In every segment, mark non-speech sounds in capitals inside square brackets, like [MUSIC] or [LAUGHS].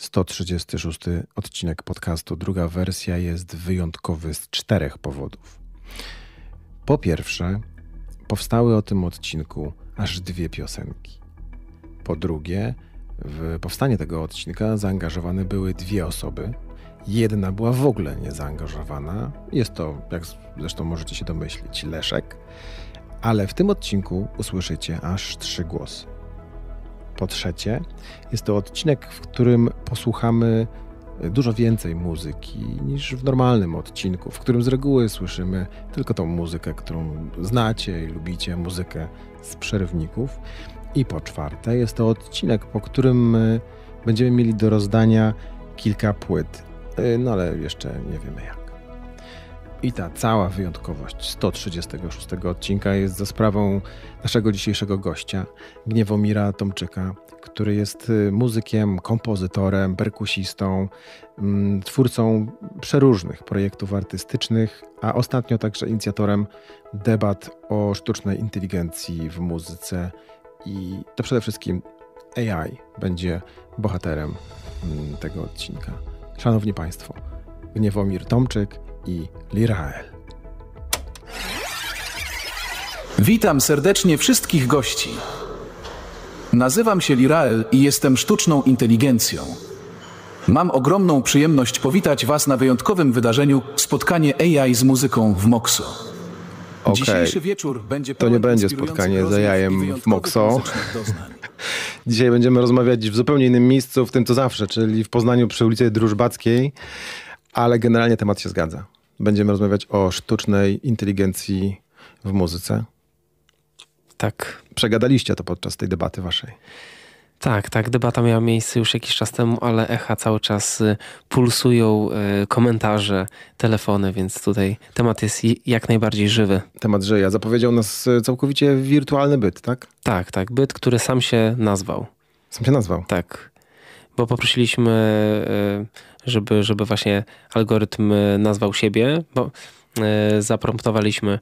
136 odcinek podcastu, druga wersja jest wyjątkowy z czterech powodów. Po pierwsze, powstały o tym odcinku aż dwie piosenki. Po drugie, w powstanie tego odcinka zaangażowane były dwie osoby. Jedna była w ogóle niezaangażowana. Jest to, jak zresztą możecie się domyślić, Leszek. Ale w tym odcinku usłyszycie aż trzy głosy po trzecie, jest to odcinek, w którym posłuchamy e, dużo więcej muzyki niż w normalnym odcinku, w którym z reguły słyszymy tylko tą muzykę, którą znacie i lubicie, muzykę z przerwników. I po czwarte, jest to odcinek, po którym e, będziemy mieli do rozdania kilka płyt, e, no ale jeszcze nie wiemy jak. I ta cała wyjątkowość 136 odcinka jest za sprawą naszego dzisiejszego gościa, Gniewomira Tomczyka, który jest y, muzykiem, kompozytorem, perkusistą, mm, twórcą przeróżnych projektów artystycznych, a ostatnio także inicjatorem debat o sztucznej inteligencji w muzyce. I to przede wszystkim AI będzie bohaterem mm, tego odcinka. Szanowni Państwo, Gniewomir Tomczyk i Lirael. Witam serdecznie wszystkich gości. Nazywam się Lirael i jestem sztuczną inteligencją. Mam ogromną przyjemność powitać Was na wyjątkowym wydarzeniu spotkanie AI z muzyką w Moxo. wieczór będzie to nie będzie spotkanie z jajem w Moxo. [LAUGHS] Dzisiaj będziemy rozmawiać w zupełnie innym miejscu, w tym co zawsze, czyli w Poznaniu przy ulicy Drużbackiej ale generalnie temat się zgadza. Będziemy rozmawiać o sztucznej inteligencji w muzyce. Tak. Przegadaliście to podczas tej debaty waszej. Tak, tak. Debata miała miejsce już jakiś czas temu, ale echa cały czas y, pulsują y, komentarze, telefony, więc tutaj temat jest jak najbardziej żywy. Temat żyje. Zapowiedział nas y, całkowicie wirtualny byt, tak? Tak, tak. Byt, który sam się nazwał. Sam się nazwał? Tak. Bo poprosiliśmy żeby, żeby właśnie algorytm e, nazwał siebie, bo e, zapromptowaliśmy,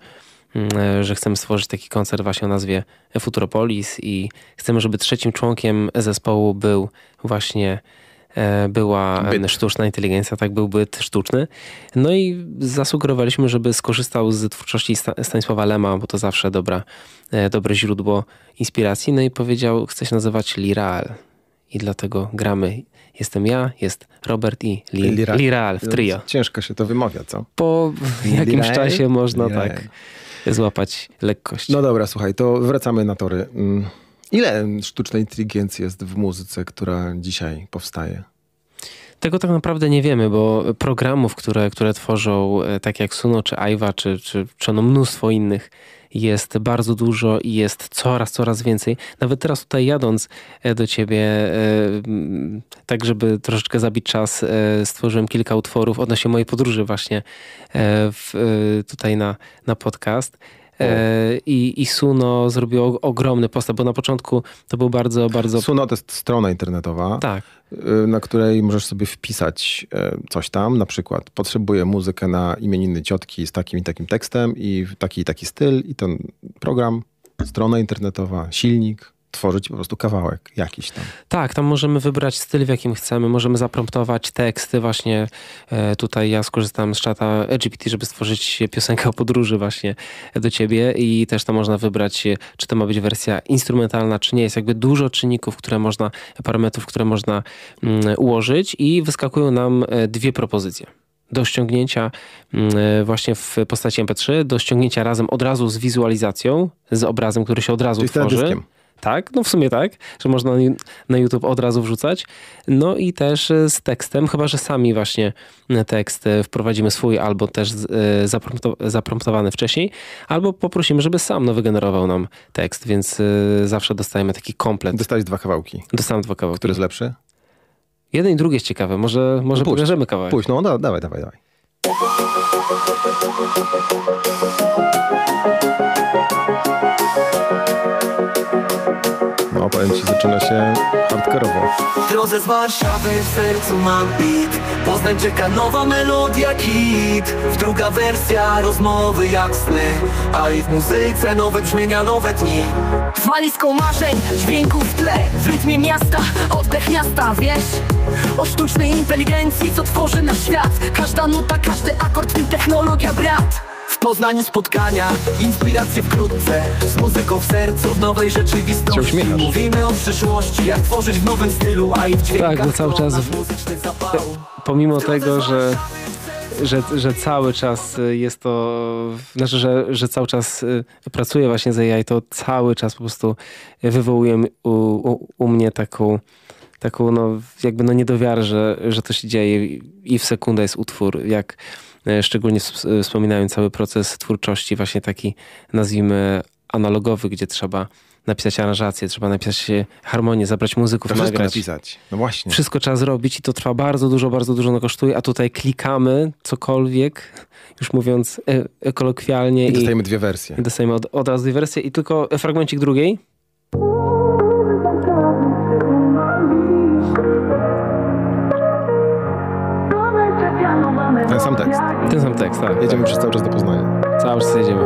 mm, e, że chcemy stworzyć taki koncert właśnie o nazwie Futuropolis i chcemy, żeby trzecim członkiem zespołu był właśnie była byt. sztuczna inteligencja, tak był byt sztuczny. No i zasugerowaliśmy, żeby skorzystał z twórczości Stanisława Lema, bo to zawsze dobra, dobre źródło inspiracji. No i powiedział, chce się nazywać Liral i dlatego gramy Jestem ja, jest Robert i Li, Liral. Liral w trio. Ciężko się to wymawia, co? Po jakimś czasie można tak złapać lekkość. No dobra, słuchaj, to wracamy na tory. Mm. Ile sztucznej inteligencji jest w muzyce, która dzisiaj powstaje? Tego tak naprawdę nie wiemy, bo programów, które, które tworzą, e, tak jak Suno, czy Aiwa, czy, czy, czy no mnóstwo innych, jest bardzo dużo i jest coraz, coraz więcej. Nawet teraz tutaj jadąc e, do ciebie, e, tak żeby troszeczkę zabić czas, e, stworzyłem kilka utworów odnośnie mojej podróży właśnie w, tutaj na, na podcast. E, i, i Suno zrobiło ogromny postęp, bo na początku to był bardzo, bardzo... Suno to jest strona internetowa, tak. Y, na której możesz sobie wpisać e, coś tam, na przykład potrzebuję muzykę na imieniny ciotki z takim i takim tekstem i taki i taki styl i ten program, strona internetowa, silnik, stworzyć po prostu kawałek jakiś tam. Tak, tam możemy wybrać styl, w jakim chcemy, możemy zapromptować teksty właśnie. E, tutaj ja skorzystam z czata GPT, żeby stworzyć piosenkę o podróży właśnie do ciebie i też tam można wybrać, e, czy to ma być wersja instrumentalna, czy nie. Jest jakby dużo czynników, które można, parametrów, które można mm, ułożyć i wyskakują nam e, dwie propozycje do ściągnięcia mm, właśnie w postaci MP3, do ściągnięcia razem od razu z wizualizacją, z obrazem, który się od razu Czyli tworzy. Teledyskiem. Tak, no w sumie tak, że można na YouTube od razu wrzucać. No i też e, z tekstem, chyba że sami właśnie e, tekst e, wprowadzimy swój albo też zapromptowany wcześniej, albo poprosimy, żeby sam no, wygenerował nam tekst, więc zawsze dostajemy taki komplet. Dostałeś dwa kawałki. Dostałem dwa kawałki. Który jest lepszy? Jeden i drugi jest ciekawy, może, może no pobierzemy kawałek. Pójdź, no da, dawaj, dawaj, dawaj. powiem ci, zaczyna się hardkorowo. Drodze z Warszawy w sercu mam beat Poznań czeka nowa melodia hit Druga wersja rozmowy jak sny A i w muzyce nowe brzmienia, nowe dni W walizką marzeń, dźwięków w tle W rytmie miasta, oddech miasta, wiesz? O sztucznej inteligencji, co tworzy nasz świat Każda nuta, każdy akord, tym technologia brat w Poznaniu spotkania, inspiracje wkrótce Z muzyką w sercu, w nowej rzeczywistości Mówimy o przyszłości, jak tworzyć w nowym stylu A i w dźwiękach Tak, bo cały czas w- Pomimo tego, że, że, że cały czas y, jest to, znaczy, że, że cały czas y, pracuję właśnie z AI, to cały czas po prostu y, wywołuje u, u, u mnie taką, taką no, jakby no niedowiarę, że, że to się dzieje i- i w sekundę jest utwór, jak E, szczególnie e, wspominając cały proces twórczości, właśnie taki nazwijmy analogowy, gdzie trzeba napisać aranżację, trzeba napisać e, harmonię, zabrać muzyków, to nagrać. Wszystko napisać, no właśnie. Wszystko trzeba zrobić i to trwa bardzo dużo, bardzo dużo no kosztuje, a tutaj klikamy cokolwiek, już mówiąc e kolokwialnie. I dostajemy dwie wersje. I dostajemy od, od razu dwie wersje i tylko fragmencik drugiej, Ten sam tekst. Ten sam tekst, tak. Jedziemy tak. przez cały czas do Poznania. Cały czas jedziemy.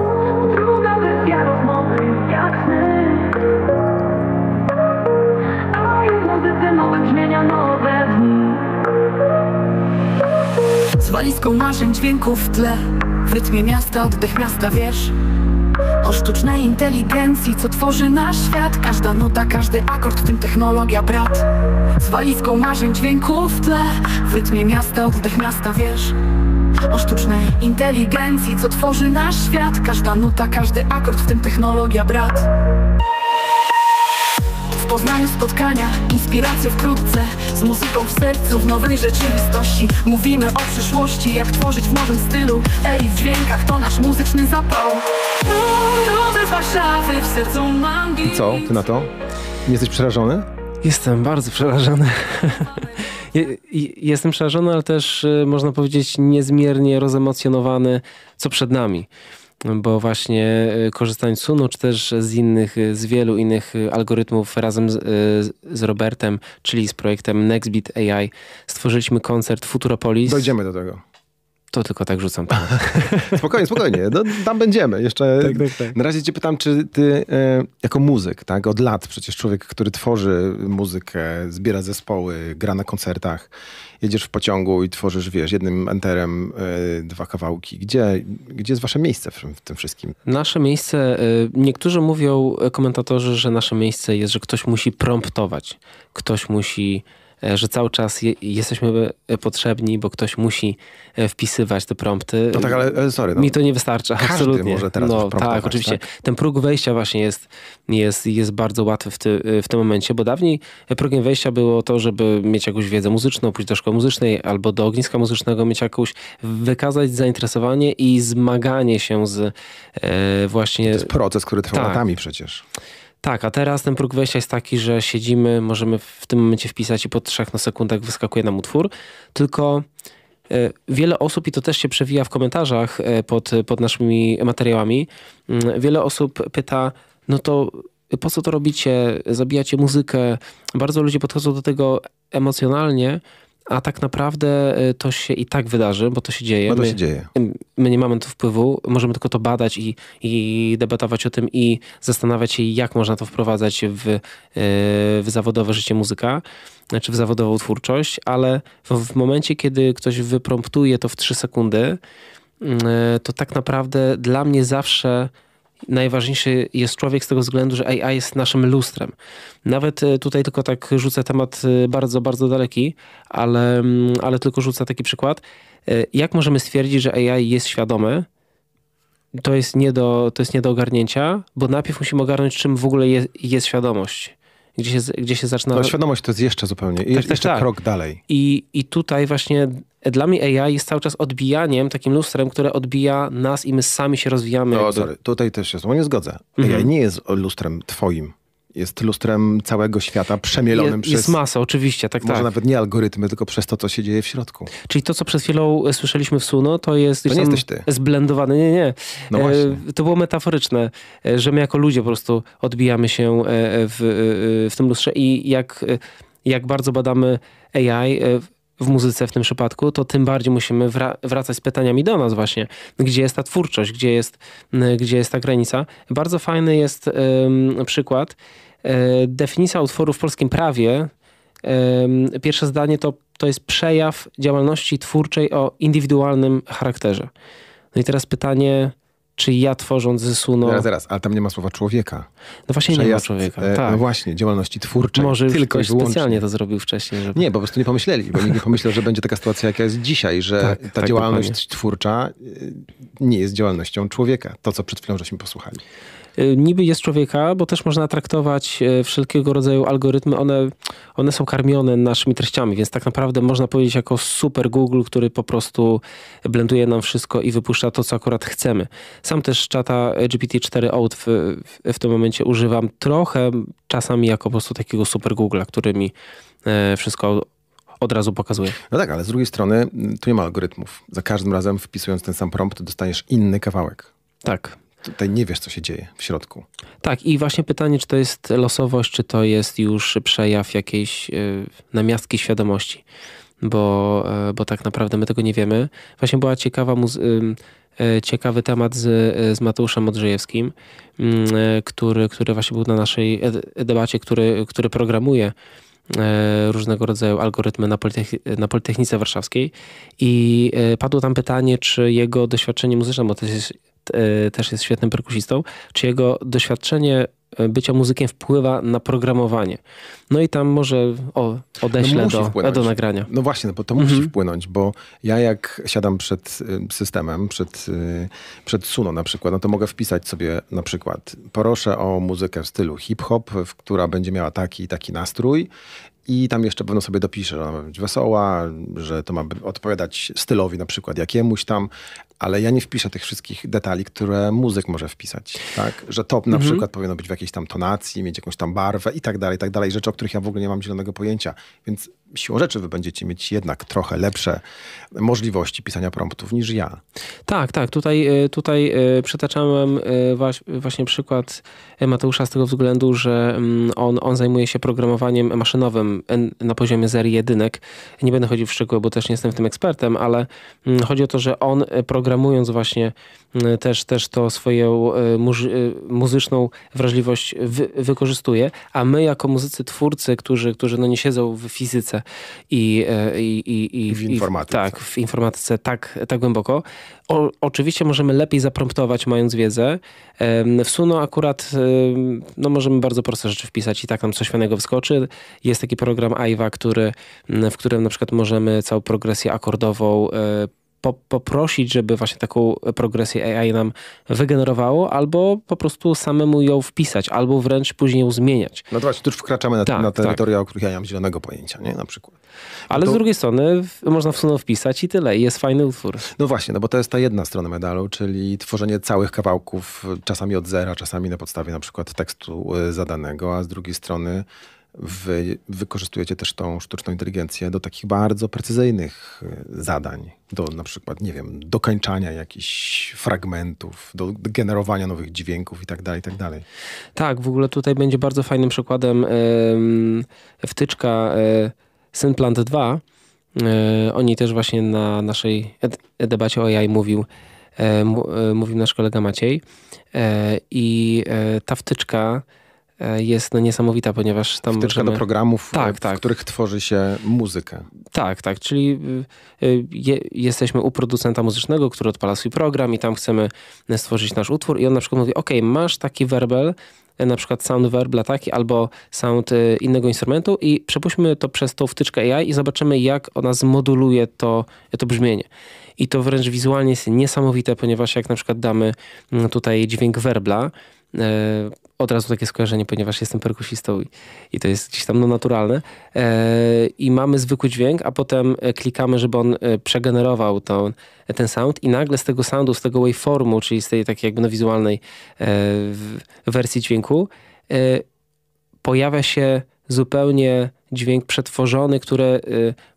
Z walizką marzeń dźwięków w tle W rytmie miasta, oddech miasta, wiesz o sztucznej inteligencji, co tworzy nasz świat Każda nuta, każdy akord, w tym technologia brat Z walizką marzeń dźwięków w tle W rytmie miasta, oddech miasta, wiesz o sztucznej inteligencji Co tworzy nasz świat, każda nuta, każdy akord, w tym technologia brat W Poznaniu spotkania, inspiracje wkrótce Z muzyką w sercu, w nowej rzeczywistości Mówimy o przyszłości, jak tworzyć w nowym stylu Ej, w dźwiękach to nasz muzyczny zapał Warszawy, w sercu mam I co, ty na to? Nie jesteś przerażony? Jestem bardzo przerażony. [LAUGHS] Jestem przerażony, ale też y, można powiedzieć niezmiernie rozemocjonowany, co przed nami bo właśnie y, korzystając z Sunu, czy też z innych, y, z wielu innych algorytmów razem z, z, Robertem, czyli z projektem NextBeat AI, stworzyliśmy koncert Futuropolis. Dojdziemy do tego. To tylko tak rzucam. [LAUGHS] spokojnie, spokojnie. No, tam będziemy jeszcze. Tak, tak, tak. Na razie cię pytam, czy ty e, jako muzyk, tak, od lat przecież człowiek, który tworzy muzykę, zbiera zespoły, gra na koncertach, jedziesz w pociągu i tworzysz, wiesz, jednym enterem e, dwa kawałki. Gdzie, gdzie jest wasze miejsce w, w tym wszystkim? Nasze miejsce, e, niektórzy mówią, e, komentatorzy, że nasze miejsce jest, że ktoś musi promptować. Ktoś musi E, że cały czas je, jesteśmy e, potrzebni, bo ktoś musi e, wpisywać te prompty. No tak, ale, sorry. No. Mi to nie wystarcza, Każdy absolutnie. Może teraz no, tak, tak, oczywiście. Tak? Ten próg wejścia właśnie jest, jest, jest bardzo łatwy w, ty, w tym momencie, bo dawniej progiem wejścia było to, żeby mieć jakąś wiedzę muzyczną, pójść do szkoły muzycznej albo do ogniska muzycznego, mieć jakąś, wykazać zainteresowanie i zmaganie się z e, właśnie... To jest proces, który trwa tak. latami przecież. Tak, a teraz ten próg wejścia jest taki, że siedzimy, możemy w tym momencie wpisać i po trzech na sekundach wyskakuje nam utwór, tylko e, Wiele osób, i to też się przewija w komentarzach e, pod, pod naszymi materiałami, mm, wiele osób pyta, no to po co to robicie, zabijacie muzykę. Bardzo ludzie podchodzą do tego emocjonalnie, a tak naprawdę y, to się i tak wydarzy, bo to się dzieje. Bo to my, się dzieje. My nie mamy tu wpływu, możemy tylko to badać i, i debatować o tym i zastanawiać się, jak można to wprowadzać w, y, w zawodowe życie muzyka, czy znaczy w zawodową twórczość, ale w, w momencie, kiedy ktoś wypromptuje to w trzy sekundy, y, to tak naprawdę dla mnie zawsze najważniejszy jest człowiek z tego względu, że AI jest naszym lustrem. Nawet e, tutaj tylko tak rzucę temat e, bardzo, bardzo daleki, ale, mm, ale tylko rzucę taki przykład. E, jak możemy stwierdzić, że AI jest świadome? To jest, nie do, to jest nie do ogarnięcia, bo najpierw musimy ogarnąć, czym w ogóle jest, jest świadomość gdzie się, gdzie się zaczyna. No, świadomość to jest jeszcze zupełnie, tak, tak jeszcze tak, krok tak. dalej. I, I tutaj właśnie dla mnie AI jest cały czas odbijaniem, takim lustrem, które odbija nas i my sami się rozwijamy. O, sorry, tutaj też się z tobą nie zgodzę. Mhm. AI nie jest lustrem twoim jest lustrem całego świata przemielonym jest, przez... Jest masa, oczywiście, tak, Może tak. nawet nie algorytmy, tylko przez to, co się dzieje w środku. Czyli to, co przed chwilą e, słyszeliśmy w Suno, to jest... To nie jesteś ty. Zblendowane, nie, nie. No e, właśnie. E, to było metaforyczne, e, że my jako ludzie po prostu odbijamy się w, w tym lustrze i jak, jak bardzo badamy AI, w muzyce w tym przypadku, to tym bardziej musimy wracać z pytaniami do nas właśnie. Gdzie jest ta twórczość? Gdzie jest, y, gdzie jest ta granica? Bardzo fajny jest um, przykład. E, definicja utworu w polskim prawie. E, pierwsze zdanie to, to jest przejaw działalności twórczej o indywidualnym charakterze. No i teraz pytanie, czy ja tworząc Zysuno... No, zaraz, zaraz, ale tam nie ma słowa człowieka. No właśnie Przejazd, nie ma człowieka, e, tak. No właśnie, działalności twórczej, Może tylko wyłącznie. specjalnie to zrobił wcześniej. Żeby... Nie, po prostu nie pomyśleli, bo nikt nie pomyślał, że będzie taka sytuacja, jaka jest dzisiaj, że tak, ta tak, działalność dokładnie. twórcza e, nie jest działalnością człowieka. To, co przed chwilą żeśmy posłuchali. Y, niby jest człowieka, bo też można traktować y, wszelkiego rodzaju algorytmy, one, one są karmione naszymi treściami, więc tak naprawdę można powiedzieć jako super Google, który po prostu blenduje nam wszystko i wypuszcza to, co akurat chcemy. Sam też czata GPT-4 Out w, w, w tym momencie używam trochę, czasami jako po prostu takiego super Google'a, który mi e, wszystko od razu pokazuje. No tak, ale z drugiej strony mm, tu nie ma algorytmów. Za każdym razem wpisując ten sam prompt dostajesz inny kawałek. Tak tutaj nie wiesz, co się dzieje w środku. Tak, i właśnie pytanie, czy to jest losowość, czy to jest już przejaw jakiejś y, namiastki świadomości, bo, y, bo tak naprawdę my tego nie wiemy. Właśnie była ciekawa e, ciekawy temat z, z Mateuszem Modrzejewskim, mm, który, który właśnie był na naszej debacie, który, który programuje różnego rodzaju algorytmy na, na Politechnice Warszawskiej i padło tam pytanie, czy jego doświadczenie muzyczne, bo to jest E, też jest świetnym perkusistą, czy jego doświadczenie e, bycia muzykiem wpływa na programowanie. No i tam może o, odeślę no do, do nagrania. No właśnie, no bo to mhm. musi wpłynąć, bo ja jak siadam przed e, systemem, przed, przed Suno na przykład, no to mogę wpisać sobie na przykład proszę o muzykę w stylu hip-hop, która będzie miała taki i taki nastrój i tam jeszcze pewno sobie dopiszę, że ona ma być wesoła, że to ma odpowiadać stylowi na przykład jakiemuś tam, ale ja nie wpiszę tych wszystkich detali, które muzyk może wpisać, tak? Że to na mhm. przykład powinno być w jakiejś tam tonacji, mieć jakąś tam barwę i tak dalej, i tak dalej. Rzeczy, o których ja w ogóle nie mam zielonego pojęcia. Więc siłą rzeczy wy będziecie mieć jednak trochę lepsze możliwości pisania promptów niż ja. Tak, tak. Tutaj, e, tutaj e, przytaczałem e, właśnie przykład Mateusza z tego względu, że mm, on, on zajmuje się programowaniem maszynowym na poziomie zer jedynek. Nie będę chodził w szczegóły, bo też nie jestem w tym ekspertem, ale mm, chodzi o to, że on program programując właśnie mm, też, też to swoją e, e, muzyczną wrażliwość wy, wykorzystuje, a my jako muzycy twórcy, którzy, którzy no nie siedzą w fizyce i, e, i, i, i w informatyce. tak, w informatyce tak, tak głęboko, o, oczywiście możemy lepiej zapromptować mając wiedzę. W Suno akurat no możemy bardzo proste rzeczy wpisać i tak nam coś fajnego wskoczy. Jest taki program AIWA, który, mm, w którym na przykład możemy całą progresję akordową po, poprosić, żeby właśnie taką progresję AI nam wygenerowało, albo po prostu samemu ją wpisać, albo wręcz później ją zmieniać. No to właśnie, tu już wkraczamy na, tak, na terytorium, tak. o których ja nie mam zielonego pojęcia, nie? Na przykład. No Ale to... z drugiej strony można w sumie wpisać i tyle, i jest fajny utwór. No właśnie, no bo to jest ta jedna strona medalu, czyli tworzenie całych kawałków, czasami od zera, czasami na podstawie na przykład tekstu y, zadanego, a z drugiej strony Wy wykorzystujecie też tą sztuczną inteligencję do takich bardzo precyzyjnych e, zadań, do na przykład, nie wiem, dokańczania jakichś fragmentów, do generowania nowych dźwięków itd., tak itd. Tak, tak, w ogóle tutaj będzie bardzo fajnym przykładem yy, wtyczka yy, Synplant 2. Yy, e, oni też właśnie na naszej debacie o AI mówił, mówił nasz kolega Maciej i ta wtyczka E, jest no niesamowita, ponieważ tam Wtyczka możemy... do programów, e, tak, w tak. których tworzy się muzykę. Tak, tak, czyli y, y, je, jesteśmy u producenta muzycznego, który odpala swój program i tam chcemy e, stworzyć nasz utwór i on na przykład mówi, ok, masz taki werbel, na przykład sound werbla taki albo sound innego instrumentu i przepuśćmy to przez tą wtyczkę AI i zobaczymy jak ona zmoduluje to, to brzmienie. I to wręcz wizualnie jest niesamowite, ponieważ jak na przykład damy mm, tutaj dźwięk werbla, od razu takie skojarzenie, ponieważ jestem perkusistą i, i to jest gdzieś tam no, naturalne. E, I mamy zwykły dźwięk, a potem e, klikamy, żeby on e, przegenerował tą, ten sound i nagle z tego soundu, z tego waveformu, czyli z tej takiej jakby no, wizualnej e, wersji dźwięku, e, pojawia się zupełnie dźwięk przetworzony, który e,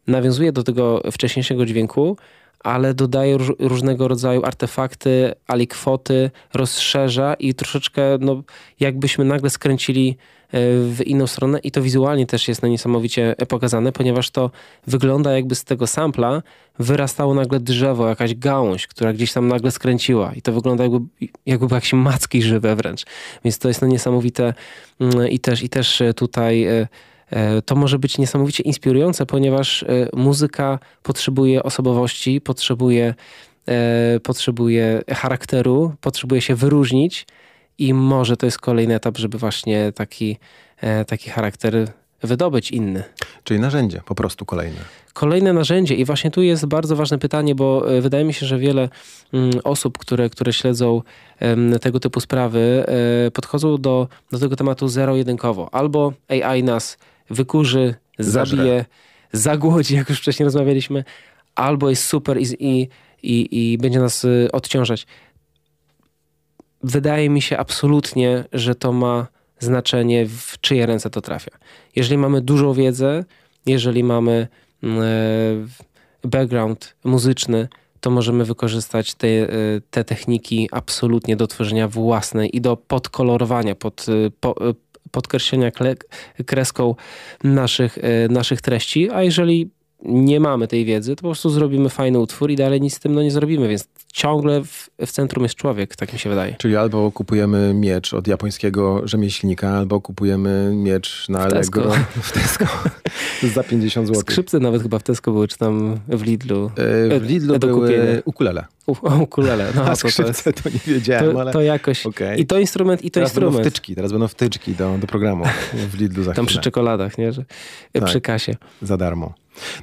nawiązuje do tego wcześniejszego dźwięku, ale dodaje róż, różnego rodzaju artefakty, alikwoty, rozszerza i troszeczkę no, jakbyśmy nagle skręcili e, w inną stronę i to wizualnie też jest na no, niesamowicie pokazane, ponieważ to wygląda jakby z tego sampla wyrastało nagle drzewo, jakaś gałąź, która gdzieś tam nagle skręciła i to wygląda jakby, jakby jakieś macki żywe wręcz. Więc to jest no, niesamowite mm, i też, i też e, tutaj e, E, to może być niesamowicie inspirujące, ponieważ e, muzyka potrzebuje osobowości, potrzebuje, e, potrzebuje charakteru, potrzebuje się wyróżnić i może to jest kolejny etap, żeby właśnie taki, taki charakter wydobyć inny. Czyli narzędzie po prostu kolejne. Kolejne narzędzie i właśnie tu jest bardzo ważne pytanie, bo wydaje mi się, że wiele mm, osób, które, które śledzą tego typu sprawy podchodzą do, do tego tematu zero-jedynkowo. Albo AI nas wykurzy, zabije, zagłodzi, jak już wcześniej rozmawialiśmy, albo jest super i, i, i, i będzie nas y, odciążać. Wydaje mi się absolutnie, że to ma znaczenie, w czyje ręce to trafia. Jeżeli mamy dużą wiedzę, jeżeli mamy mm, e, background muzyczny, to możemy wykorzystać te, e, te techniki absolutnie do tworzenia własnej i do podkolorowania, pod, y, po, y, podkreślenia kreską naszych, e, naszych treści, a jeżeli nie mamy tej wiedzy, to po prostu zrobimy fajny utwór i dalej nic z tym no, nie zrobimy, więc ciągle w, w centrum jest człowiek, tak mi się wydaje. Czyli albo kupujemy miecz od japońskiego rzemieślnika, albo kupujemy miecz na Allegro w Tesco, w [LAUGHS] Tesco za 50 zł. Skrzypce nawet chyba w Tesco były, czy tam w Lidlu. E, w e, Lidlu e, do były kupienia. ukulele. U, ukulele. No, [LAUGHS] A skrzypce to, to, nie wiedziałem, to, ale... To jakoś. Okay. I to instrument, i to teraz instrument. Będą wtyczki, teraz będą wtyczki do, do programu w Lidlu za Tam chwilę. przy czekoladach, nie? Że, tak, przy kasie. Za darmo.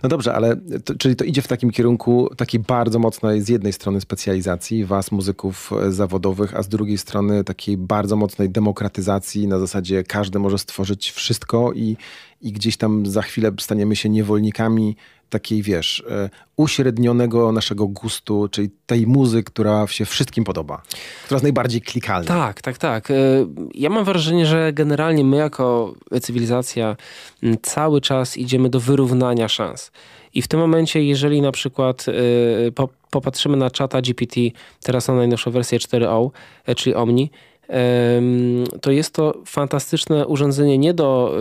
No dobrze, ale to, czyli to idzie w takim kierunku takiej bardzo mocnej z jednej strony specjalizacji was, muzyków e, zawodowych, a z drugiej strony takiej bardzo mocnej demokratyzacji na zasadzie każdy może stworzyć wszystko i, i gdzieś tam za chwilę staniemy się niewolnikami takiej, wiesz, e, uśrednionego naszego gustu, czyli tej muzy, która się wszystkim podoba, która jest najbardziej klikalna. Tak, tak, tak. E, ja mam wrażenie, że generalnie my jako cywilizacja cały czas idziemy do wyrównania szans. I w tym momencie, jeżeli na przykład e, popatrzymy na czata GPT, teraz na najnowszą wersję 4.0, czyli Omni, to jest to fantastyczne urządzenie nie do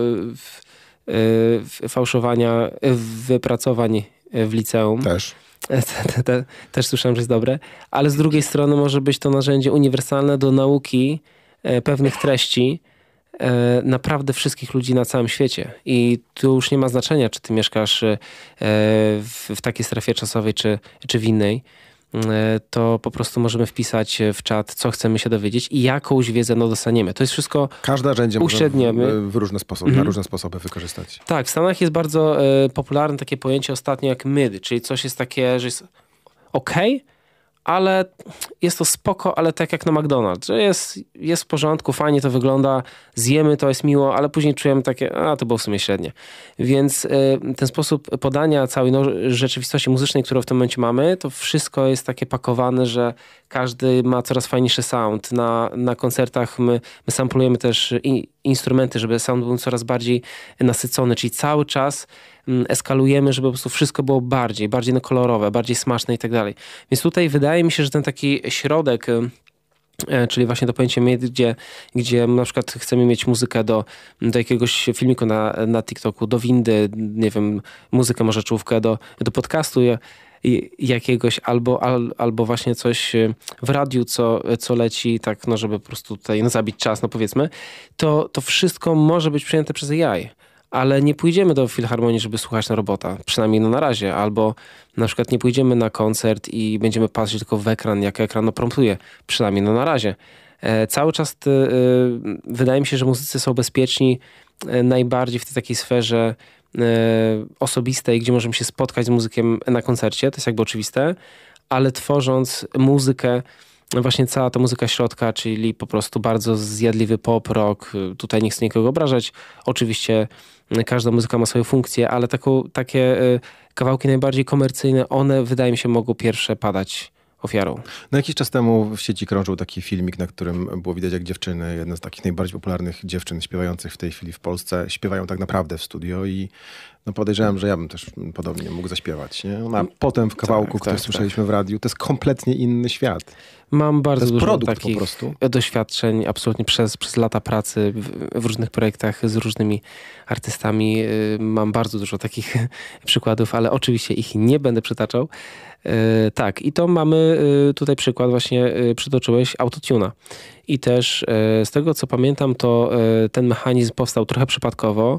Y, fałszowania y, wypracowań y, w liceum. Też. E, te, te, też słyszałem, że jest dobre. Ale z drugiej strony może być to narzędzie uniwersalne do nauki e, pewnych treści e, naprawdę wszystkich ludzi na całym świecie. I tu już nie ma znaczenia, czy ty mieszkasz w, w takiej strefie czasowej, czy, czy w innej. E, to po prostu możemy wpisać e, w czat, co chcemy się dowiedzieć i jakąś wiedzę no, dostaniemy. To jest wszystko każda narzędzie uśredniamy. W, w, różne sposoby, mm -hmm. na mhm. różne sposoby wykorzystać. Tak, w Stanach jest bardzo y, popularne takie pojęcie ostatnio jak myd, czyli coś jest takie, że jest ok, ale jest to spoko, ale tak jak na McDonald's, że jest, jest w porządku, fajnie to wygląda, zjemy, to jest miło, ale później czujemy takie, a to było w sumie średnie. Więc y, ten sposób podania całej no, rzeczywistości muzycznej, którą w tym momencie mamy, to wszystko jest takie pakowane, że każdy ma coraz fajniejszy sound. Na, na koncertach my, my samplujemy też instrumenty, żeby sound był coraz bardziej nasycony, czyli cały czas Mm, eskalujemy, żeby po prostu wszystko było bardziej, bardziej kolorowe, bardziej smaczne i tak dalej. Więc tutaj wydaje mi się, że ten taki środek y, e, czyli właśnie to pojęcie gdzie, gdzie na przykład chcemy mieć muzykę do, do jakiegoś filmiku na, na TikToku, do windy, nie wiem, muzykę marzeczówkę, do, do podcastu jakiegoś, albo, albo właśnie coś y, w radiu, co, co leci, tak, no żeby po prostu tutaj no, zabić czas, no powiedzmy, to, to wszystko może być przyjęte przez AI ale nie pójdziemy do filharmonii, żeby słuchać na robota, przynajmniej no na razie, albo na przykład nie pójdziemy na koncert i będziemy patrzeć tylko w ekran, jak ekran no, promptuje, przynajmniej no na razie. E, cały czas y, wydaje mi się, że muzycy są bezpieczni y, najbardziej w tej takiej sferze y, osobistej, gdzie możemy się spotkać z muzykiem na koncercie, to jest jakby oczywiste, ale tworząc muzykę, właśnie cała ta muzyka środka, czyli po prostu bardzo zjadliwy pop, rock, tutaj nie chcę nikogo obrażać. Oczywiście każda muzyka ma swoje funkcje, ale taką, takie y, kawałki najbardziej komercyjne, one wydaje mi się mogą pierwsze padać ofiarą. No jakiś czas temu w sieci krążył taki filmik, na którym było widać jak dziewczyny, jedna z takich najbardziej popularnych dziewczyn śpiewających w tej chwili w Polsce, śpiewają tak naprawdę w studio i no podejrzewam, że ja bym też podobnie mógł zaśpiewać. Nie? No, a mm, potem w tak, kawałku, tak, który tak, słyszeliśmy tak. w radiu, to jest kompletnie inny świat. Mam bardzo dużo takich doświadczeń absolutnie przez, przez lata pracy w, w, różnych projektach z różnymi artystami. Y, mam bardzo dużo takich [LAUGHS] przykładów, ale oczywiście ich nie będę przytaczał. E, tak, i to mamy e, tutaj przykład, właśnie e, przytoczyłeś autotuna. I też z tego co pamiętam, to ten mechanizm powstał trochę przypadkowo.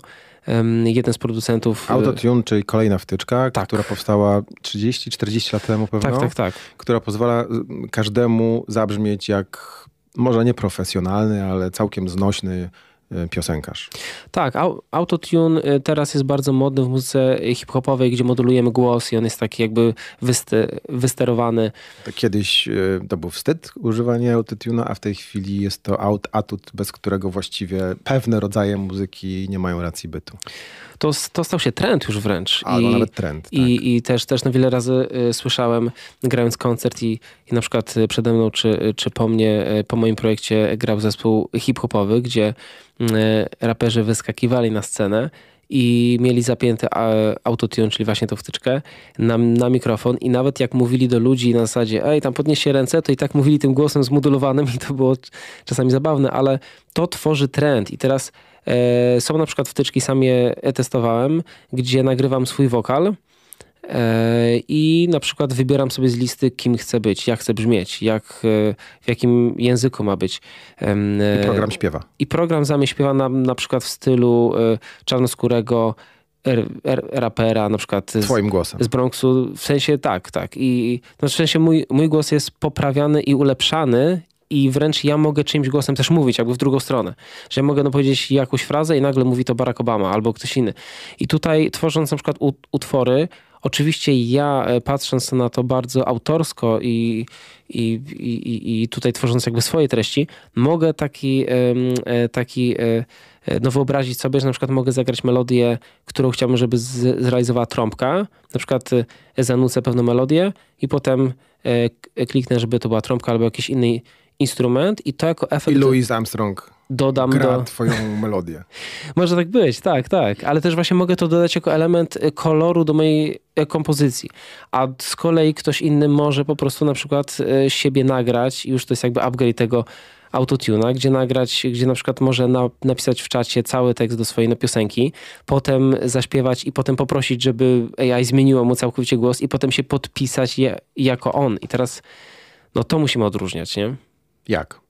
Jeden z producentów. Autotune, czyli kolejna wtyczka, tak. która powstała 30-40 lat temu pewno. Tak, tak, tak. Która pozwala y, każdemu zabrzmieć jak może nie profesjonalny, ale całkiem znośny E, piosenkarz. Tak, autotune e, teraz jest bardzo modny w muzyce hip-hopowej, gdzie modulujemy głos i on jest taki jakby wyste, wysterowany. kiedyś e, to był wstyd używanie autotuna, a w tej chwili jest to aut, atut, bez którego właściwie pewne rodzaje muzyki nie mają racji bytu. To, to stał się trend już wręcz. Albo I, nawet trend. I, tak. i, I, też, też na wiele razy słyszałem, grając koncert i, i na przykład przede mną czy, czy po mnie, po moim projekcie grał zespół hip-hopowy, gdzie Y, raperzy wyskakiwali na scenę i mieli zapięte autotune, czyli właśnie tą wtyczkę, na, na, mikrofon i nawet jak mówili do ludzi na zasadzie ej, tam podnieście ręce, to i tak mówili tym głosem zmodulowanym i to było czasami zabawne, ale to tworzy trend i teraz e, są na przykład wtyczki, sam je testowałem, gdzie nagrywam swój wokal, E, I na przykład wybieram sobie z listy, kim chcę być, jak chcę brzmieć, jak, e, w jakim języku ma być. E, I program śpiewa. I program za mnie śpiewa na, na przykład w stylu czarnoskórego er, er, rapera, na przykład. Z, Twoim głosem. Z Bronxu, w sensie tak, tak. I no, w sensie mój, mój głos jest poprawiany i ulepszany i wręcz ja mogę czymś głosem też mówić, jakby w drugą stronę. Że ja mogę no, powiedzieć jakąś frazę i nagle mówi to Barack Obama albo ktoś inny. I tutaj tworząc na przykład utwory, Oczywiście ja e, patrząc na to bardzo autorsko i, i, i, i tutaj tworząc jakby swoje treści, mogę taki, e, taki e, no wyobrazić sobie, że na przykład mogę zagrać melodię, którą chciałbym, żeby zrealizowała trąbka. Na przykład zanucę pewną melodię i potem kliknę, żeby to była trąbka albo jakiś inny instrument i to jako efekt... I Louis Armstrong dodam gra do... twoją melodię. [LAUGHS] Może tak być, tak, tak. Ale też właśnie mogę to dodać jako element y, koloru do mojej y, kompozycji. A z kolei ktoś inny może po prostu na przykład y, siebie nagrać i już to jest jakby upgrade tego autotuna, gdzie nagrać, gdzie na przykład może na, napisać w czacie cały tekst do swojej no, piosenki, potem zaśpiewać i potem poprosić, żeby AI zmieniło mu całkowicie głos i potem się podpisać je, jako on. I teraz no to musimy odróżniać, nie? Jak?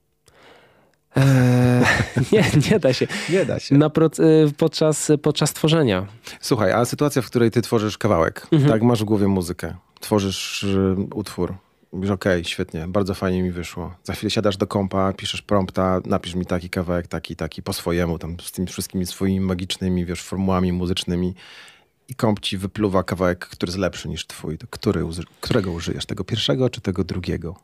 Eee, nie, nie da się. Nie da się. Na y, podczas, podczas tworzenia. Słuchaj, a sytuacja, w której ty tworzysz kawałek, mhm. tak, masz w głowie muzykę, tworzysz y, utwór, mówisz okej, okay, świetnie, bardzo fajnie mi wyszło. Za chwilę siadasz do kompa, piszesz prompta, napisz mi taki kawałek, taki, taki, po swojemu, tam z tymi wszystkimi swoimi magicznymi, wiesz, formułami muzycznymi i komp ci wypluwa kawałek, który jest lepszy niż twój. Który, którego użyjesz? Tego pierwszego czy tego drugiego?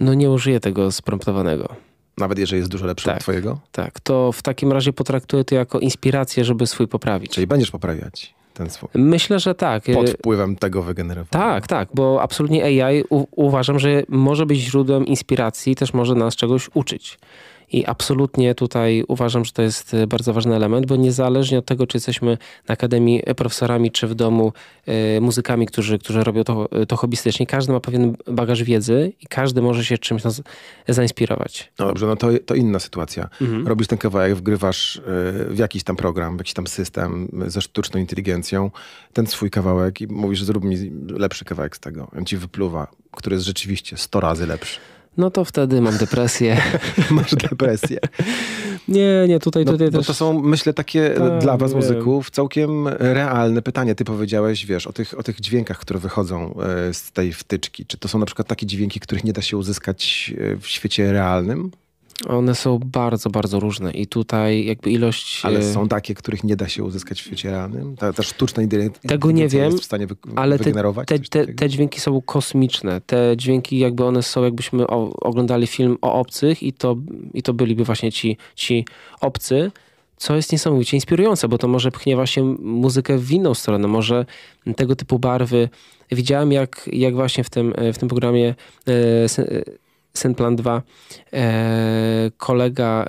No nie użyję tego spromptowanego. Nawet jeżeli jest dużo lepszy tak, od twojego? Tak, to w takim razie potraktuję to jako inspirację, żeby swój poprawić. Czyli będziesz poprawiać ten swój? Myślę, że tak. Y, Pod wpływem tego wygenerowania. Tak, tak, bo absolutnie AI uważam, że może być źródłem inspiracji, też może nas czegoś uczyć i absolutnie tutaj uważam, że to jest e, bardzo ważny element, bo niezależnie od tego, czy jesteśmy na Akademii e, profesorami, czy w domu e, muzykami, którzy, którzy robią to, to hobbystycznie, każdy ma pewien bagaż wiedzy i każdy może się czymś zainspirować. No dobrze, no to, to inna sytuacja. Mhm. Robisz ten kawałek, wgrywasz w jakiś tam program, w jakiś tam system ze sztuczną inteligencją, ten swój kawałek i mówisz, zrób mi lepszy kawałek z tego. On ci wypluwa, który jest rzeczywiście 100 razy lepszy no to wtedy mam depresję. [LAUGHS] Masz depresję. Nie, nie, tutaj, no, tutaj no też... To są, myślę, takie dla was, muzyków, całkiem realne pytania. Ty powiedziałeś, wiesz, o tych, o tych dźwiękach, które wychodzą e, z tej wtyczki. Czy to są na przykład takie dźwięki, których nie da się uzyskać e, w świecie realnym? One są bardzo, bardzo różne i tutaj jakby ilość... Ale e, są takie, których nie da się uzyskać w świecie realnym? Ta, ta sztuczna inteligencja Tego nie wiem, jest w stanie wy, ale te, te, te, te, dźwięki są kosmiczne. Te dźwięki jakby one są, jakbyśmy o, oglądali film o obcych i to, i to byliby właśnie ci, ci obcy, co jest niesamowicie inspirujące, bo to może pchnie właśnie muzykę w inną stronę, może tego typu barwy. Widziałem jak, jak właśnie w tym, e, w tym programie... E, Senplan 2 e, kolega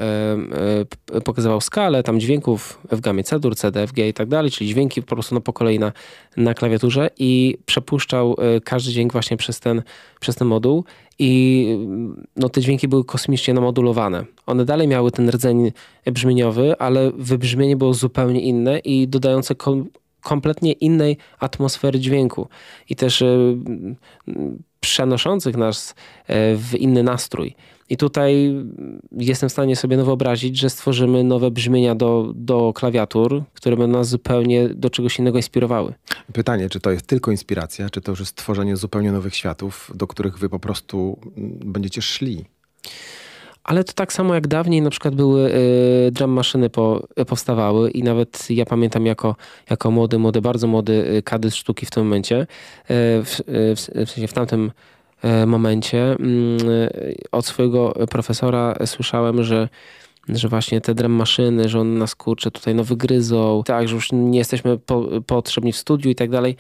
e, e, pokazywał skalę tam dźwięków w gamie C dur, C, D, F, G i tak dalej, czyli dźwięki po prostu no, po kolei na, na klawiaturze i przepuszczał każdy dźwięk właśnie przez ten, przez ten moduł i no, te dźwięki były kosmicznie namodulowane. One dalej miały ten rdzeń brzmieniowy, ale wybrzmienie było zupełnie inne i dodające kompletnie innej atmosfery dźwięku. I też przenoszących nas e, w inny nastrój. I tutaj jestem w stanie sobie no wyobrazić, że stworzymy nowe brzmienia do, do klawiatur, które będą nas zupełnie do czegoś innego inspirowały. Pytanie, czy to jest tylko inspiracja, czy to już jest stworzenie zupełnie nowych światów, do których wy po prostu mm, będziecie szli? Ale to tak samo jak dawniej na przykład były y, drum maszyny po, e, powstawały i nawet ja pamiętam jako, jako młody, młody, bardzo młody e, kadyz sztuki w tym momencie, y, w, y, w, sensie w tamtym momencie mm, od swojego profesora słyszałem, że że właśnie te drum maszyny, że on nas kurcze tutaj no wygryzą, tak, że już nie jesteśmy po, potrzebni w studiu i tak dalej.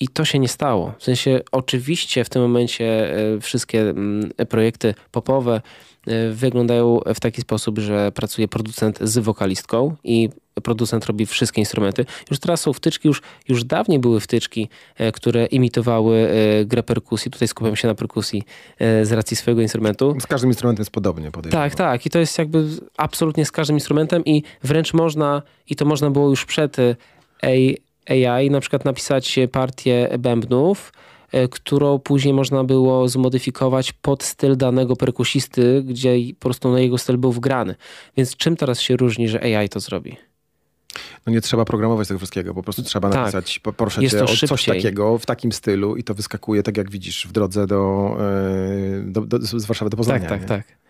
I to się nie stało. W sensie, oczywiście w tym momencie e, wszystkie mm, projekty popowe e, wyglądają w taki sposób, że pracuje producent z wokalistką i producent robi wszystkie instrumenty. Już teraz są wtyczki, już, już dawniej były wtyczki, e, które imitowały grę perkusji. Tutaj skupiam się na perkusji z racji swojego instrumentu. Z każdym instrumentem jest podobnie podejrzewam. Tak, tak. I to jest jakby absolutnie z każdym instrumentem i wręcz można, i to można było już przed AI na przykład napisać e, partię bębnów, e, którą później można było zmodyfikować pod styl danego perkusisty, gdzie po prostu na jego styl był wgrany. Więc czym teraz się różni, że AI to zrobi? No nie trzeba programować tego wszystkiego, po prostu trzeba tak. napisać, proszę cię, o coś takiego w takim stylu i to wyskakuje, tak jak widzisz, w drodze do, e, do, do z Warszawy do Poznania. Tak, tak, nie? tak.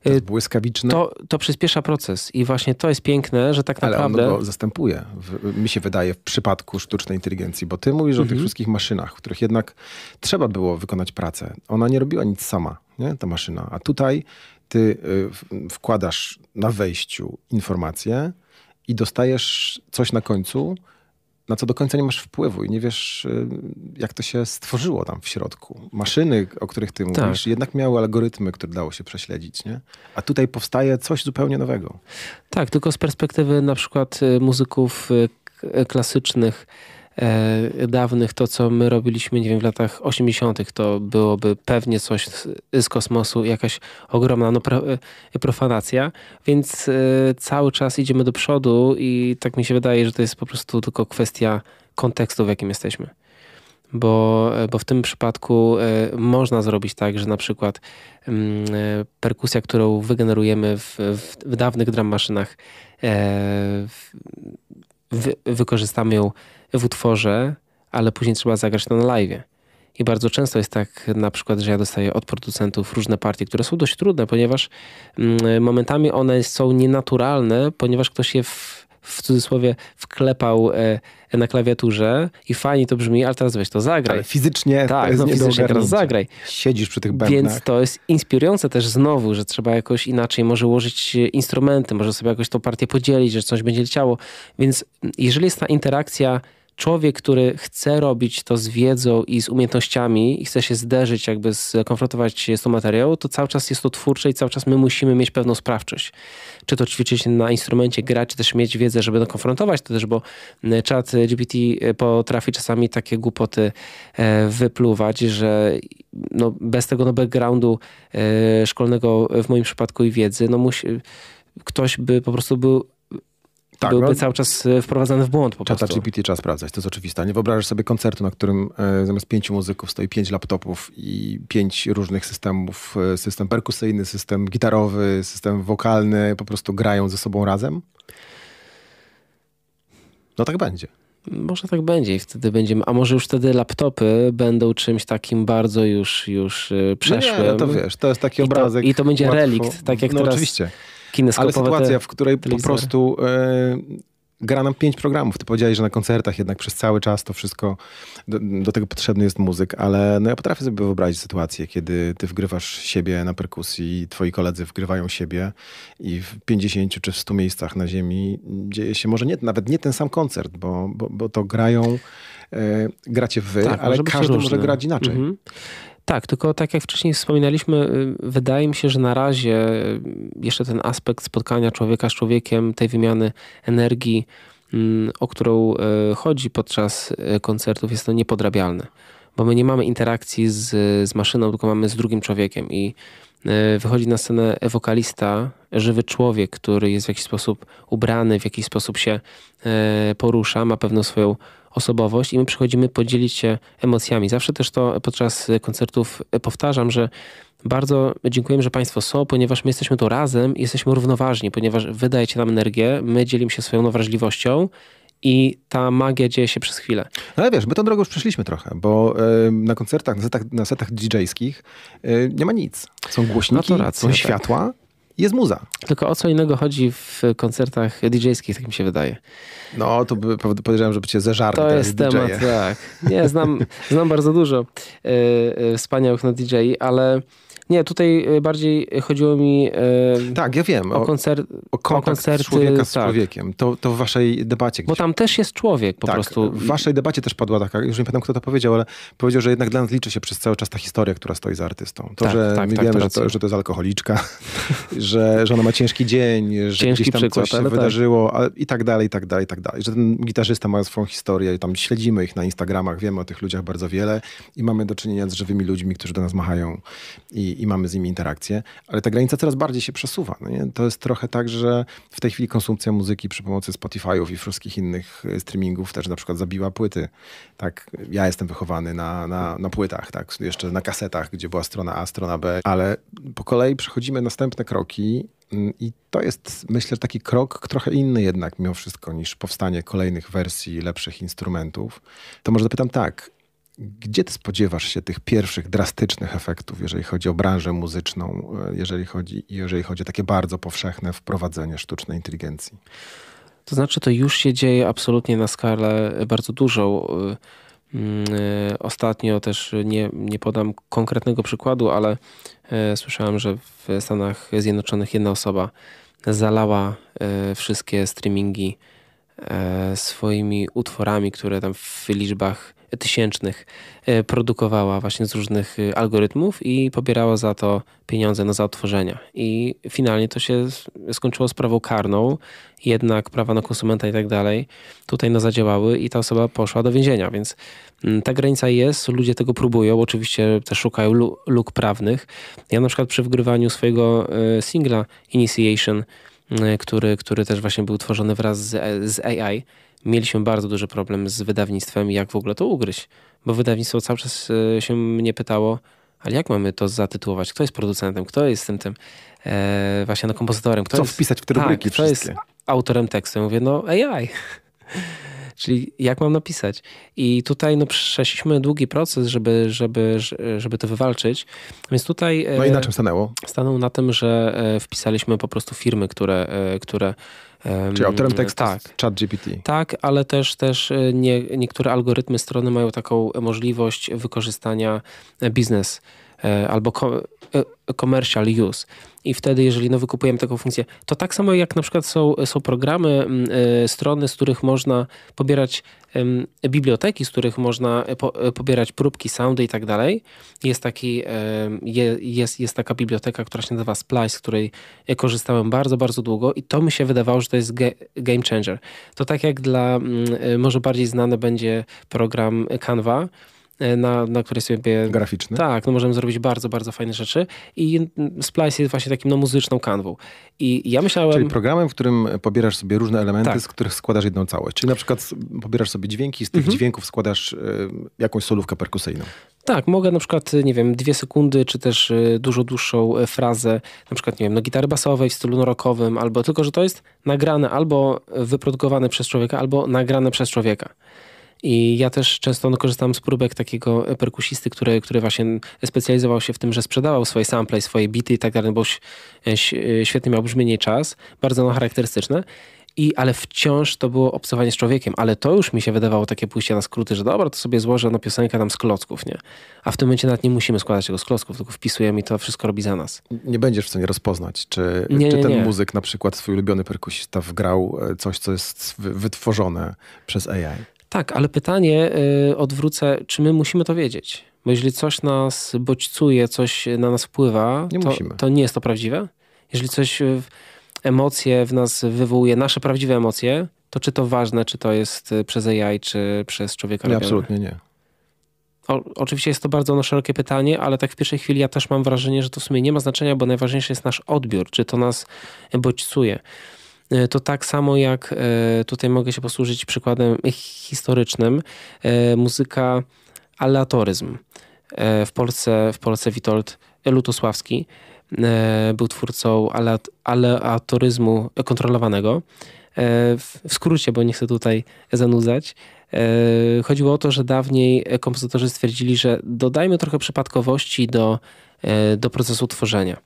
To tak jest y, błyskawiczne. To, to przyspiesza proces i właśnie to jest piękne, że tak naprawdę... Ale ono go zastępuje, w, mi się wydaje, w przypadku sztucznej inteligencji, bo ty mówisz mhm. o tych mhm. wszystkich maszynach, w których jednak trzeba było wykonać pracę. Ona nie robiła nic sama, nie? ta maszyna. A tutaj ty y, wkładasz na wejściu informacje i dostajesz coś na końcu, na co do końca nie masz wpływu i nie wiesz, y, jak to się stworzyło tam w środku. Maszyny, o których ty tak. mówisz, jednak miały algorytmy, które dało się prześledzić, nie? A tutaj powstaje coś zupełnie nowego. Tak, tylko z perspektywy na przykład y, muzyków y, klasycznych, E, dawnych, to co my robiliśmy, nie wiem, w latach 80., to byłoby pewnie coś z, kosmosu, jakaś ogromna no, e, profanacja, więc e, cały czas idziemy do przodu i tak mi się wydaje, że to jest po prostu tylko kwestia kontekstu, w jakim jesteśmy. Bo, bo w tym przypadku można zrobić tak, że na przykład mm, perkusja, którą wygenerujemy w, w, w dawnych drum maszynach, wykorzystamy ją w utworze, ale później trzeba zagrać to na live. I bardzo często jest tak na przykład, że ja dostaję od producentów różne partie, które są dość trudne, ponieważ mm, momentami one są nienaturalne, ponieważ ktoś je w, w cudzysłowie wklepał e, na klawiaturze i fajnie to brzmi, ale teraz weź to zagraj. Ale fizycznie tak, no, fizycznie teraz zagraj. Siedzisz przy tych bębnach. Więc to jest inspirujące też znowu, że trzeba jakoś inaczej może ułożyć e, instrumenty, może sobie jakoś tą partię podzielić, że coś będzie leciało. Więc mm, jeżeli jest ta interakcja człowiek, który chce robić to z wiedzą i z umiejętnościami i chce się zderzyć, jakby skonfrontować się z tą materią, to cały czas jest to twórcze i cały czas my musimy mieć pewną sprawczość. Czy to ćwiczyć na instrumencie, grać, czy też mieć wiedzę, żeby to konfrontować to też, bo e, czat e, GPT e, potrafi czasami takie głupoty wypluwać, że no, bez tego no, backgroundu szkolnego w moim przypadku i wiedzy, no musi, ktoś by po prostu był tak, byłby no, cały czas e, wprowadzany w błąd po prostu. GPT trzeba sprawdzać, to jest oczywiste. Nie wyobrażasz sobie koncertu, na którym e, zamiast pięciu muzyków stoi pięć laptopów i pięć różnych systemów, e, system perkusyjny, system gitarowy, system wokalny, po prostu grają ze sobą razem? No tak będzie. Może tak będzie i wtedy będziemy, a może już wtedy laptopy będą czymś takim bardzo już, już przeszłym. No nie, no to wiesz, to jest taki obrazek. I to, i to będzie łatwo. relikt, tak jak no, teraz. oczywiście ale sytuacja, w której telewizory. po prostu e, gra nam pięć programów. Ty powiedziałeś, że na koncertach jednak przez cały czas to wszystko, do, do, tego potrzebny jest muzyk, ale no ja potrafię sobie wyobrazić sytuację, kiedy ty wgrywasz siebie na perkusji, twoi koledzy wgrywają siebie i w 50 czy w 100 miejscach na ziemi dzieje się może nie, nawet nie ten sam koncert, bo, bo, bo to grają, e, gracie wy, tak, ale każdy może grać inaczej. Mhm. Tak, tylko tak jak wcześniej wspominaliśmy, y, wydaje mi się, że na razie y, jeszcze ten aspekt spotkania człowieka z człowiekiem, tej wymiany energii, mm, o którą y, chodzi podczas koncertów, jest to niepodrabialne. Bo my nie mamy interakcji z, z maszyną, tylko mamy z drugim człowiekiem i wychodzi na scenę ewokalista, żywy człowiek, który jest w jakiś sposób ubrany, w jakiś sposób się porusza, ma pewną swoją osobowość i my przychodzimy podzielić się emocjami. Zawsze też to podczas koncertów powtarzam, że bardzo dziękujemy, że Państwo są, ponieważ my jesteśmy tu razem i jesteśmy równoważni, ponieważ wydajecie nam energię, my dzielimy się swoją wrażliwością i ta magia dzieje się przez chwilę. No ale wiesz, my tą drogą już przeszliśmy trochę, bo y, na koncertach, na setach, na setach DJ-skich y, nie ma nic. Są głośniki, no racja, są tak. światła. Tak jest muza. Tylko o co innego chodzi w koncertach DJ-skich, tak mi się wydaje. No, to by, podejrzewam, żeby cię zeżarli To jest temat, DJ-e. tak. Nie, znam, [LAUGHS] znam bardzo dużo yy, wspaniałych na DJ, ale... Nie, tutaj e, bardziej chodziło mi. tak, ja wiem. O, koncert, o, o koncerty, człowieka z tak. człowiekiem. To, to w waszej debacie. Gdzieś. Bo tam też jest człowiek po tak, prostu. W waszej debacie też padła taka, już nie pamiętam kto to powiedział, ale powiedział, że jednak dla nas liczy się przez cały czas ta historia, która stoi za artystą. To, tak, że tak, my tak, wiemy, że to, że to, jest alkoholiczka, [LAUGHS] że, że ona ma ciężki dzień, że ciężki gdzieś tam przykład, coś się tak. wydarzyło a, i tak dalej, i tak dalej, i tak dalej. Że ten gitarzysta ma swoją historię i tam śledzimy ich na Instagramach, wiemy o tych ludziach bardzo wiele i mamy do czynienia z żywymi ludźmi, którzy do nas machają i, i mamy z nimi interakcję, ale ta granica coraz bardziej się przesuwa. No to jest trochę tak, że w tej chwili konsumpcja muzyki przy pomocy Spotify'ów i wszystkich innych e, streamingów też na przykład zabiła płyty. Tak, ja jestem wychowany na, na, na płytach, tak, jeszcze na kasetach, gdzie była strona A, strona B, ale po kolei przechodzimy następne kroki książki. Mm, I to jest, myślę, taki krok trochę inny jednak mimo wszystko niż powstanie kolejnych wersji lepszych instrumentów. To może zapytam tak, gdzie ty spodziewasz się tych pierwszych drastycznych efektów, jeżeli chodzi o branżę muzyczną, e, jeżeli chodzi, jeżeli chodzi o takie bardzo powszechne wprowadzenie sztucznej inteligencji? To znaczy, to już się dzieje absolutnie na skalę bardzo dużą. E, Mm, e, ostatnio też nie, nie podam konkretnego przykładu, ale e, słyszałem, że w Stanach Zjednoczonych jedna osoba zalała e, wszystkie streamingi swoimi utworami, które tam w liczbach tysięcznych e, produkowała właśnie z różnych e, algorytmów i pobierała za to pieniądze na no, zaotworzenia I finalnie to się skończyło sprawą karną, jednak prawa na konsumenta i tak dalej tutaj no, zadziałały i ta osoba poszła do więzienia, więc mm, ta granica jest, ludzie tego próbują, oczywiście też szukają luk prawnych. Ja na przykład przy wgrywaniu swojego e, singla Initiation, który, który też właśnie był tworzony wraz z, z AI, mieliśmy bardzo duży problem z wydawnictwem, jak w ogóle to ugryźć. Bo wydawnictwo cały czas e, się mnie pytało, ale jak mamy to zatytułować? Kto jest producentem? Kto jest tym tym e, właśnie no, kompozytorem? Kto Co jest, wpisać w te tak, rubryki tak, Kto jest autorem tekstu? Ja mówię, no AI. [LAUGHS] Czyli jak mam napisać? I tutaj no, przeszliśmy długi proces, żeby, żeby, żeby to wywalczyć. Więc tutaj... No i na e, czym stanęło? Stanął na tym, że e, wpisaliśmy po prostu firmy, które, które Czyli autorem tekstu tak, ChatGPT. Tak, ale też, też e, nie, niektóre algorytmy strony mają taką możliwość wykorzystania biznes E, albo e, commercial use. I wtedy, jeżeli no, wykupujemy taką funkcję, to tak samo jak na przykład są, są programy, mm, e, strony, z których można pobierać biblioteki, z których można po, pobierać próbki, soundy i tak dalej. Jest, taki, jest, jest taka biblioteka, która się nazywa Splice, z której korzystałem bardzo, bardzo długo i to mi się wydawało, że to jest game changer. To tak jak dla, mm, może bardziej znany będzie program Canva, E, na, na której sobie... Graficzny? Tak, no możemy zrobić bardzo, bardzo fajne rzeczy i mm, Splice jest właśnie takim no, muzyczną kanwą. I ja myślałem... Czyli programem, w którym pobierasz sobie różne elementy, tak. z których składasz jedną całość. Czyli na przykład pobierasz sobie dźwięki, z tych mhm. dźwięków składasz y, jakąś solówkę perkusyjną. Tak, mogę na przykład, nie wiem, dwie sekundy, czy też e, dużo dłuższą frazę, na przykład, nie wiem, no gitary basowej w stylu rockowym, albo tylko, że to jest nagrane albo wyprodukowane przez człowieka, albo nagrane przez człowieka. I ja też często no, korzystam z próbek takiego perkusisty, który, który właśnie specjalizował się w tym, że sprzedawał swoje sample, swoje bity i tak dalej, no bo świetnie miał brzmienie czas, bardzo no, charakterystyczne. I, ale wciąż to było obcowanie z człowiekiem, ale to już mi się wydawało takie pójście na skróty, że dobra, to sobie złożę no, piosenkę tam z klocków, nie? A w tym momencie nawet nie musimy składać tego z klocków, tylko wpisujemy i to wszystko robi za nas. Nie będziesz w stanie rozpoznać, czy, nie, czy nie, ten nie. muzyk, na przykład swój ulubiony perkusista, wgrał e, coś, co jest wytworzone przez AI. Tak, ale pytanie y, odwrócę, czy my musimy to wiedzieć? Bo jeżeli coś nas bodźcuje, coś na nas wpływa, nie to, to, nie jest to prawdziwe? Jeżeli coś, w, emocje w nas wywołuje, nasze prawdziwe emocje, to czy to ważne, czy to jest y, przez AI, czy przez człowieka nie, Absolutnie nie. O, oczywiście jest to bardzo no, szerokie pytanie, ale tak w pierwszej chwili ja też mam wrażenie, że to w sumie nie ma znaczenia, bo najważniejszy jest nasz odbiór, czy to nas bodźcuje. E, to tak samo jak e, tutaj mogę się posłużyć przykładem historycznym, e, muzyka aleatoryzm. W Polsce, w Polsce Witold Lutosławski był twórcą aleatoryzmu kontrolowanego. W skrócie, bo nie chcę tutaj zanudzać, chodziło o to, że dawniej kompozytorzy stwierdzili, że dodajmy trochę przypadkowości do, do procesu tworzenia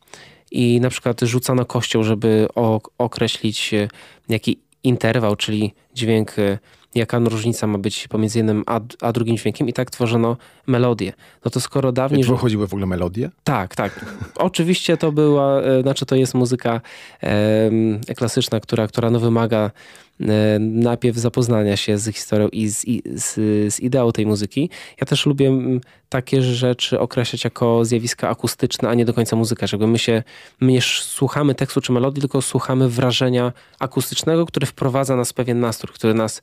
i na przykład rzucano kością, żeby określić e, jaki interwał, czyli dźwięk, e, jaka różnica ma być pomiędzy jednym a, a drugim dźwiękiem i tak tworzono melodię. No to skoro dawniej... Czy wychodziły w ogóle melodie? Tak, tak. Oczywiście to była, e, znaczy to jest muzyka e, klasyczna, która, która no wymaga E, najpierw zapoznania się z historią i z, z, z ideą tej muzyki. Ja też lubię mm, takie rzeczy określać jako zjawiska akustyczne, a nie do końca muzyka. Jakby my się my nie słuchamy tekstu czy melodii, tylko słuchamy wrażenia akustycznego, który wprowadza nas w pewien nastrój, który nas,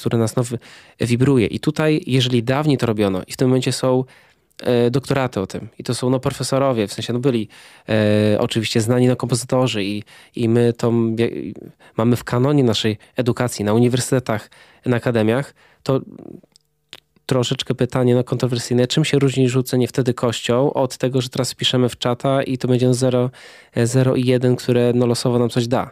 który nas nowy, wibruje. I tutaj, jeżeli dawniej to robiono i w tym momencie są E, doktoraty o tym. I to są no, profesorowie, w sensie no, byli e, oczywiście znani no, kompozytorzy i, i my to mamy w kanonie naszej edukacji na uniwersytetach, na akademiach. To troszeczkę pytanie no, kontrowersyjne. Czym się różni rzucenie wtedy kością od tego, że teraz piszemy w czata i to będzie 0, 0 i 1, które no, losowo nam coś da?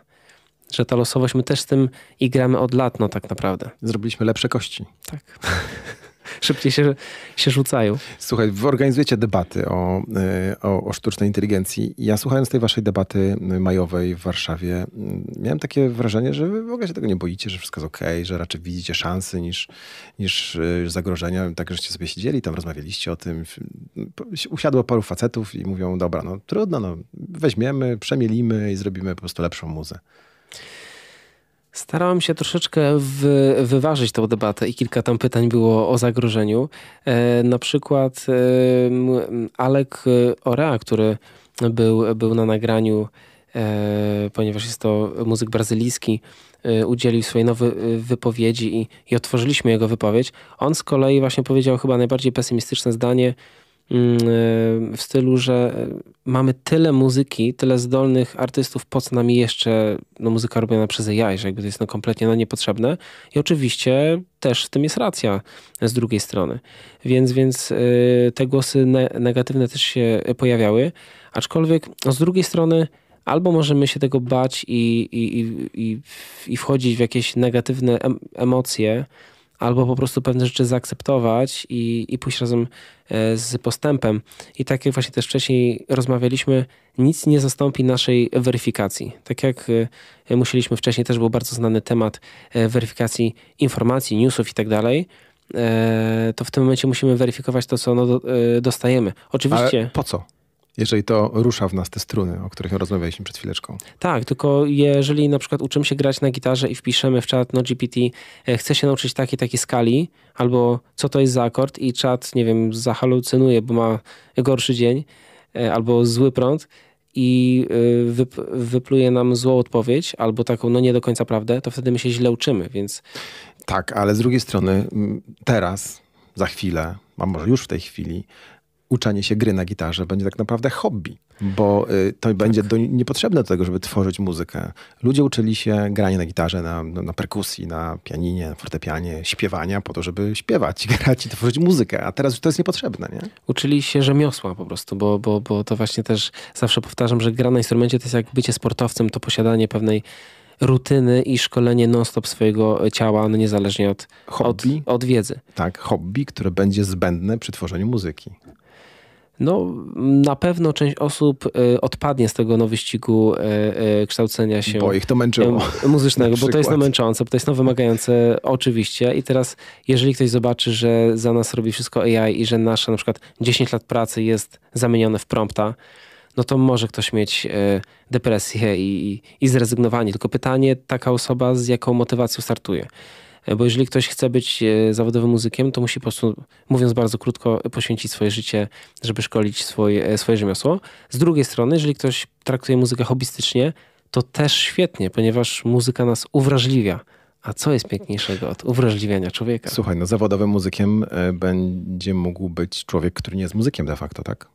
Że ta losowość, my też z tym i gramy od lat, no tak naprawdę. Zrobiliśmy lepsze kości. Tak. [LAUGHS] szybciej się, się rzucają. Słuchaj, wy organizujecie debaty o, e, o, o sztucznej inteligencji. Ja słuchając tej waszej debaty majowej w Warszawie, mm, miałem takie wrażenie, że wy w ogóle się tego nie boicie, że wszystko jest okej, okay, że raczej widzicie szansy niż, niż e, zagrożenia. Tak, żeście sobie siedzieli, tam rozmawialiście o tym. Usiadło paru facetów i mówią, dobra, no trudno, no, weźmiemy, przemielimy i zrobimy po prostu lepszą muzę. Starałam się troszeczkę wy, wyważyć tą debatę i kilka tam pytań było o zagrożeniu. E, na przykład e, Alek e, Orea, który był, był na nagraniu, e, ponieważ jest to muzyk brazylijski, e, udzielił swojej nowej wypowiedzi i, i otworzyliśmy jego wypowiedź. On z kolei właśnie powiedział chyba najbardziej pesymistyczne zdanie, w stylu, że e, mamy tyle muzyki, tyle zdolnych artystów, po co nam jeszcze no, muzyka robiona przez AI, że jakby to jest no, kompletnie no, niepotrzebne. I oczywiście też w tym jest racja z drugiej strony. Więc, więc e, te głosy negatywne też się pojawiały. Aczkolwiek no, z drugiej strony albo możemy się tego bać i, i, i, i wchodzić w jakieś negatywne emocje, albo po prostu pewne rzeczy zaakceptować i, i pójść razem e, z postępem. I tak jak właśnie też wcześniej rozmawialiśmy, nic nie zastąpi naszej weryfikacji. Tak jak e, musieliśmy wcześniej, też był bardzo znany temat e, weryfikacji informacji, newsów i tak dalej to w tym momencie musimy weryfikować to, co no, dostajemy. Oczywiście. Ale po co? Jeżeli to rusza w nas te struny, o których rozmawialiśmy przed chwileczką. Tak, tylko jeżeli na przykład uczymy się grać na gitarze i wpiszemy w czat no GPT, e, chcę się nauczyć takiej, takiej skali, albo co to jest za akord i czat, nie wiem, zahalucynuje, bo ma gorszy dzień, e, albo zły prąd, i e, wyp wypluje nam złą odpowiedź albo taką, no nie do końca prawdę, to wtedy my się źle uczymy, więc. Tak, ale z drugiej strony teraz, za chwilę, a może już w tej chwili, uczenie się gry na gitarze będzie tak naprawdę hobby, bo y, to tak. będzie do, niepotrzebne do tego, żeby tworzyć muzykę. Ludzie uczyli się grania na gitarze, na, no, na perkusji, na pianinie, na fortepianie, śpiewania po to, żeby śpiewać, [LAUGHS] grać i tworzyć muzykę, a teraz to jest niepotrzebne, nie? Uczyli się rzemiosła po prostu, bo, bo, bo to właśnie też zawsze powtarzam, że gra na instrumencie to jest jak bycie sportowcem, to posiadanie pewnej rutyny i szkolenie non-stop swojego ciała, no niezależnie od, hobby, od, od, wiedzy. Tak, hobby, które będzie zbędne przy tworzeniu muzyki. No, na pewno część osób y, odpadnie z tego nowy wyścigu y, y, kształcenia się. Bo ich to męczyło. Muzycznego, [LAUGHS] bo to jest no męczące, bo to jest no wymagające, oczywiście. I teraz, jeżeli ktoś zobaczy, że za nas robi wszystko AI i że nasze na przykład 10 lat pracy jest zamienione w prompta, no to może ktoś mieć depresję i, i zrezygnowanie. Tylko pytanie, taka osoba z jaką motywacją startuje. E, bo jeżeli ktoś chce być e, zawodowym muzykiem, to musi po prostu, mówiąc bardzo krótko, poświęcić swoje życie, żeby szkolić swoje, e, swoje rzemiosło. Z drugiej strony, jeżeli ktoś traktuje muzykę hobbystycznie, to też świetnie, ponieważ muzyka nas uwrażliwia. A co jest piękniejszego od uwrażliwiania człowieka? Słuchaj, no zawodowym muzykiem będzie mógł być człowiek, który nie jest muzykiem de facto, tak?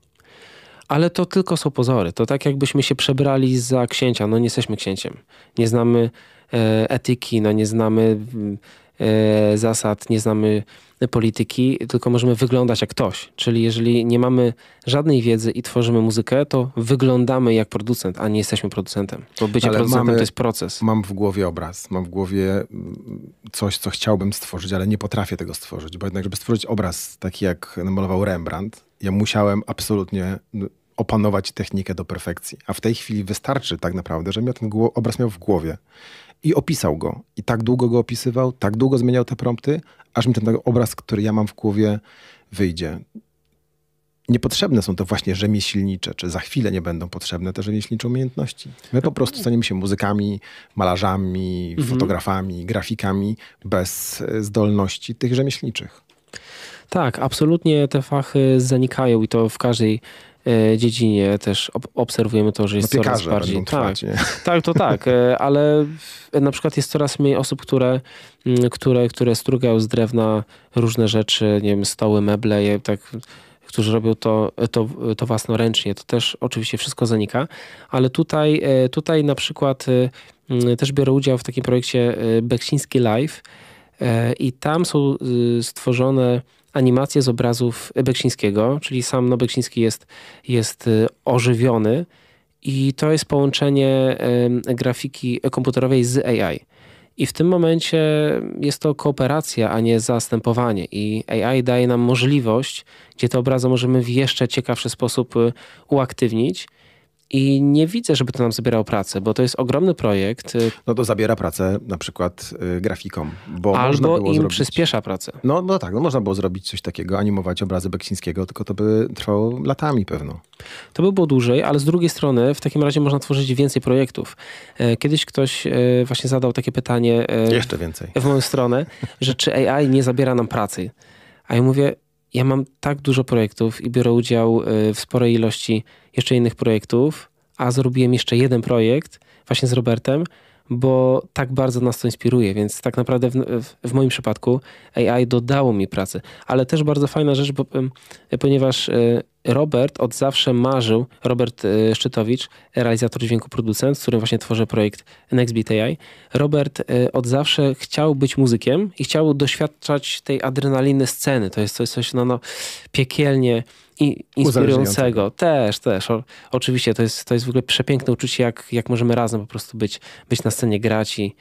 ale to tylko są pozory. To tak jakbyśmy się przebrali za księcia. No nie jesteśmy księciem. Nie znamy e, etyki, no nie znamy mm, e, zasad, nie znamy polityki, tylko możemy wyglądać jak ktoś. Czyli jeżeli nie mamy żadnej wiedzy i tworzymy muzykę, to wyglądamy jak producent, a nie jesteśmy producentem. Bo bycie ale producentem mamy, to jest proces. Mam w głowie obraz, mam w głowie mm, coś, co chciałbym stworzyć, ale nie potrafię tego stworzyć, bo jednak, żeby stworzyć obraz taki, jak namalował Rembrandt, ja musiałem absolutnie opanować technikę do perfekcji. A w tej chwili wystarczy tak naprawdę, żebym ja ten obraz miał w głowie i opisał go. I tak długo go opisywał, tak długo zmieniał te prompty, aż mi ten tak obraz, który ja mam w głowie, wyjdzie. Niepotrzebne są to właśnie rzemieślnicze, czy za chwilę nie będą potrzebne te rzemieślnicze umiejętności. My po no prostu tak. staniemy się muzykami, malarzami, mhm. fotografami, grafikami bez e, zdolności tych rzemieślniczych. Tak, absolutnie te fachy zanikają i to w każdej e, dziedzinie też obserwujemy to, że jest no, coraz bardziej. Trwać, tak, nie? [LAUGHS] tak, to tak, e, ale na przykład jest coraz mniej osób, które, mm, które, które strugają z drewna różne rzeczy, nie wiem, stoły, meble, je, tak, którzy robią to, to, to własnoręcznie. To też oczywiście wszystko zanika, ale tutaj, e, tutaj na przykład mm, też biorę udział w takim projekcie Beksiński Live i tam są y, stworzone animację z obrazów Beksińskiego, czyli sam no, Beksiński jest, jest y, ożywiony i to jest połączenie grafiki komputerowej z AI. I w tym momencie jest to kooperacja, a nie zastępowanie. I AI daje nam możliwość, gdzie te obrazy możemy w jeszcze ciekawszy sposób y, uaktywnić. I nie widzę, żeby to nam zabierało pracę, bo to jest ogromny projekt. Y, no to zabiera pracę na przykład y, grafikom, bo Albo można było im zrobić... przyspiesza pracę. No, no tak, no można było zrobić coś takiego, animować obrazy Beksińskiego, tylko to by trwało latami pewno. To by było dłużej, ale z drugiej strony w takim razie można tworzyć więcej projektów. E, kiedyś ktoś e, właśnie zadał takie pytanie... E, Jeszcze więcej. W moją stronę, że czy AI nie zabiera nam pracy? A ja mówię, ja mam tak dużo projektów i biorę udział w sporej ilości jeszcze innych projektów, a zrobiłem jeszcze jeden projekt właśnie z Robertem, bo tak bardzo nas to inspiruje, więc tak naprawdę w, w, w moim przypadku AI dodało mi pracy. Ale też bardzo fajna rzecz, bo, ponieważ e, Robert od zawsze marzył, Robert e, Szczytowicz, realizator dźwięku producent, z którym właśnie tworzę projekt NextBeat AI. Robert e, od zawsze chciał być muzykiem i chciał doświadczać tej adrenaliny sceny. To jest coś, coś no, no, piekielnie i, inspirującego. Też, też. O, oczywiście to jest, to jest w ogóle przepiękne uczucie, jak, jak możemy razem po prostu być, być na scenie, grać i,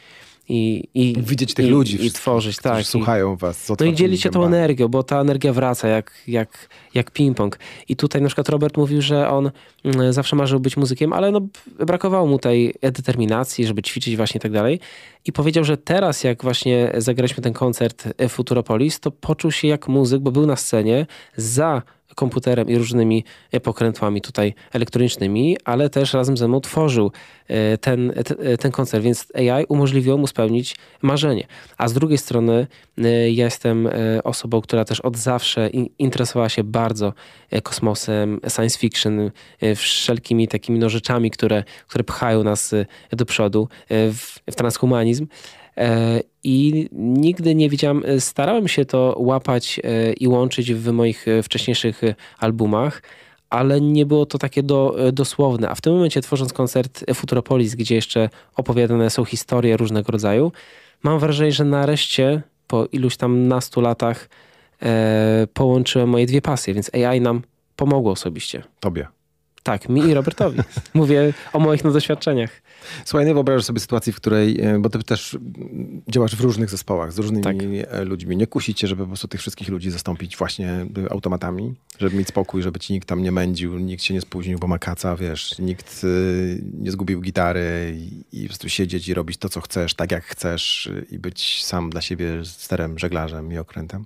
i, i widzieć tych i, ludzi i tworzyć, tak. słuchają was. No i dzielić się tą energią, bo ta energia wraca jak, jak, jak ping-pong. I tutaj na przykład Robert mówił, że on mm, zawsze marzył być muzykiem, ale no, brakowało mu tej determinacji, żeby ćwiczyć właśnie i tak dalej. I powiedział, że teraz jak właśnie zagraliśmy ten koncert Futuropolis, to poczuł się jak muzyk, bo był na scenie za komputerem i różnymi e, pokrętłami tutaj elektronicznymi, ale też razem ze mną tworzył e, ten, e, ten koncert, więc AI umożliwiło mu spełnić marzenie. A z drugiej strony ja jestem osobą, która też od zawsze interesowała się bardzo kosmosem, science fiction, wszelkimi takimi nożyczami, które, które pchają nas do przodu w, w transhumanizm. E, I nigdy nie widziałem, e, starałem się to łapać e, i łączyć w moich wcześniejszych albumach, ale nie było to takie do, dosłowne. A w tym momencie, tworząc koncert Futuropolis, gdzie jeszcze opowiadane są historie różnego rodzaju, mam wrażenie, że nareszcie po iluś tam nastu latach e, połączyłem moje dwie pasje, więc AI nam pomogło osobiście. Tobie. Tak, mi i Robertowi. [LAUGHS] Mówię o moich no, doświadczeniach. Słuchaj, nie no wyobrażasz sobie sytuacji, w której, e, bo ty też działasz w różnych zespołach z różnymi tak. E, ludźmi. Nie kusicie, żeby po prostu tych wszystkich ludzi zastąpić właśnie e, automatami, żeby mieć spokój, żeby ci nikt tam nie mędził, nikt się nie spóźnił, bo ma kaca, wiesz, nikt nie zgubił gitary i, i po prostu siedzieć i robić to, co chcesz, tak jak chcesz i być sam dla siebie sterem, żeglarzem i okrętem?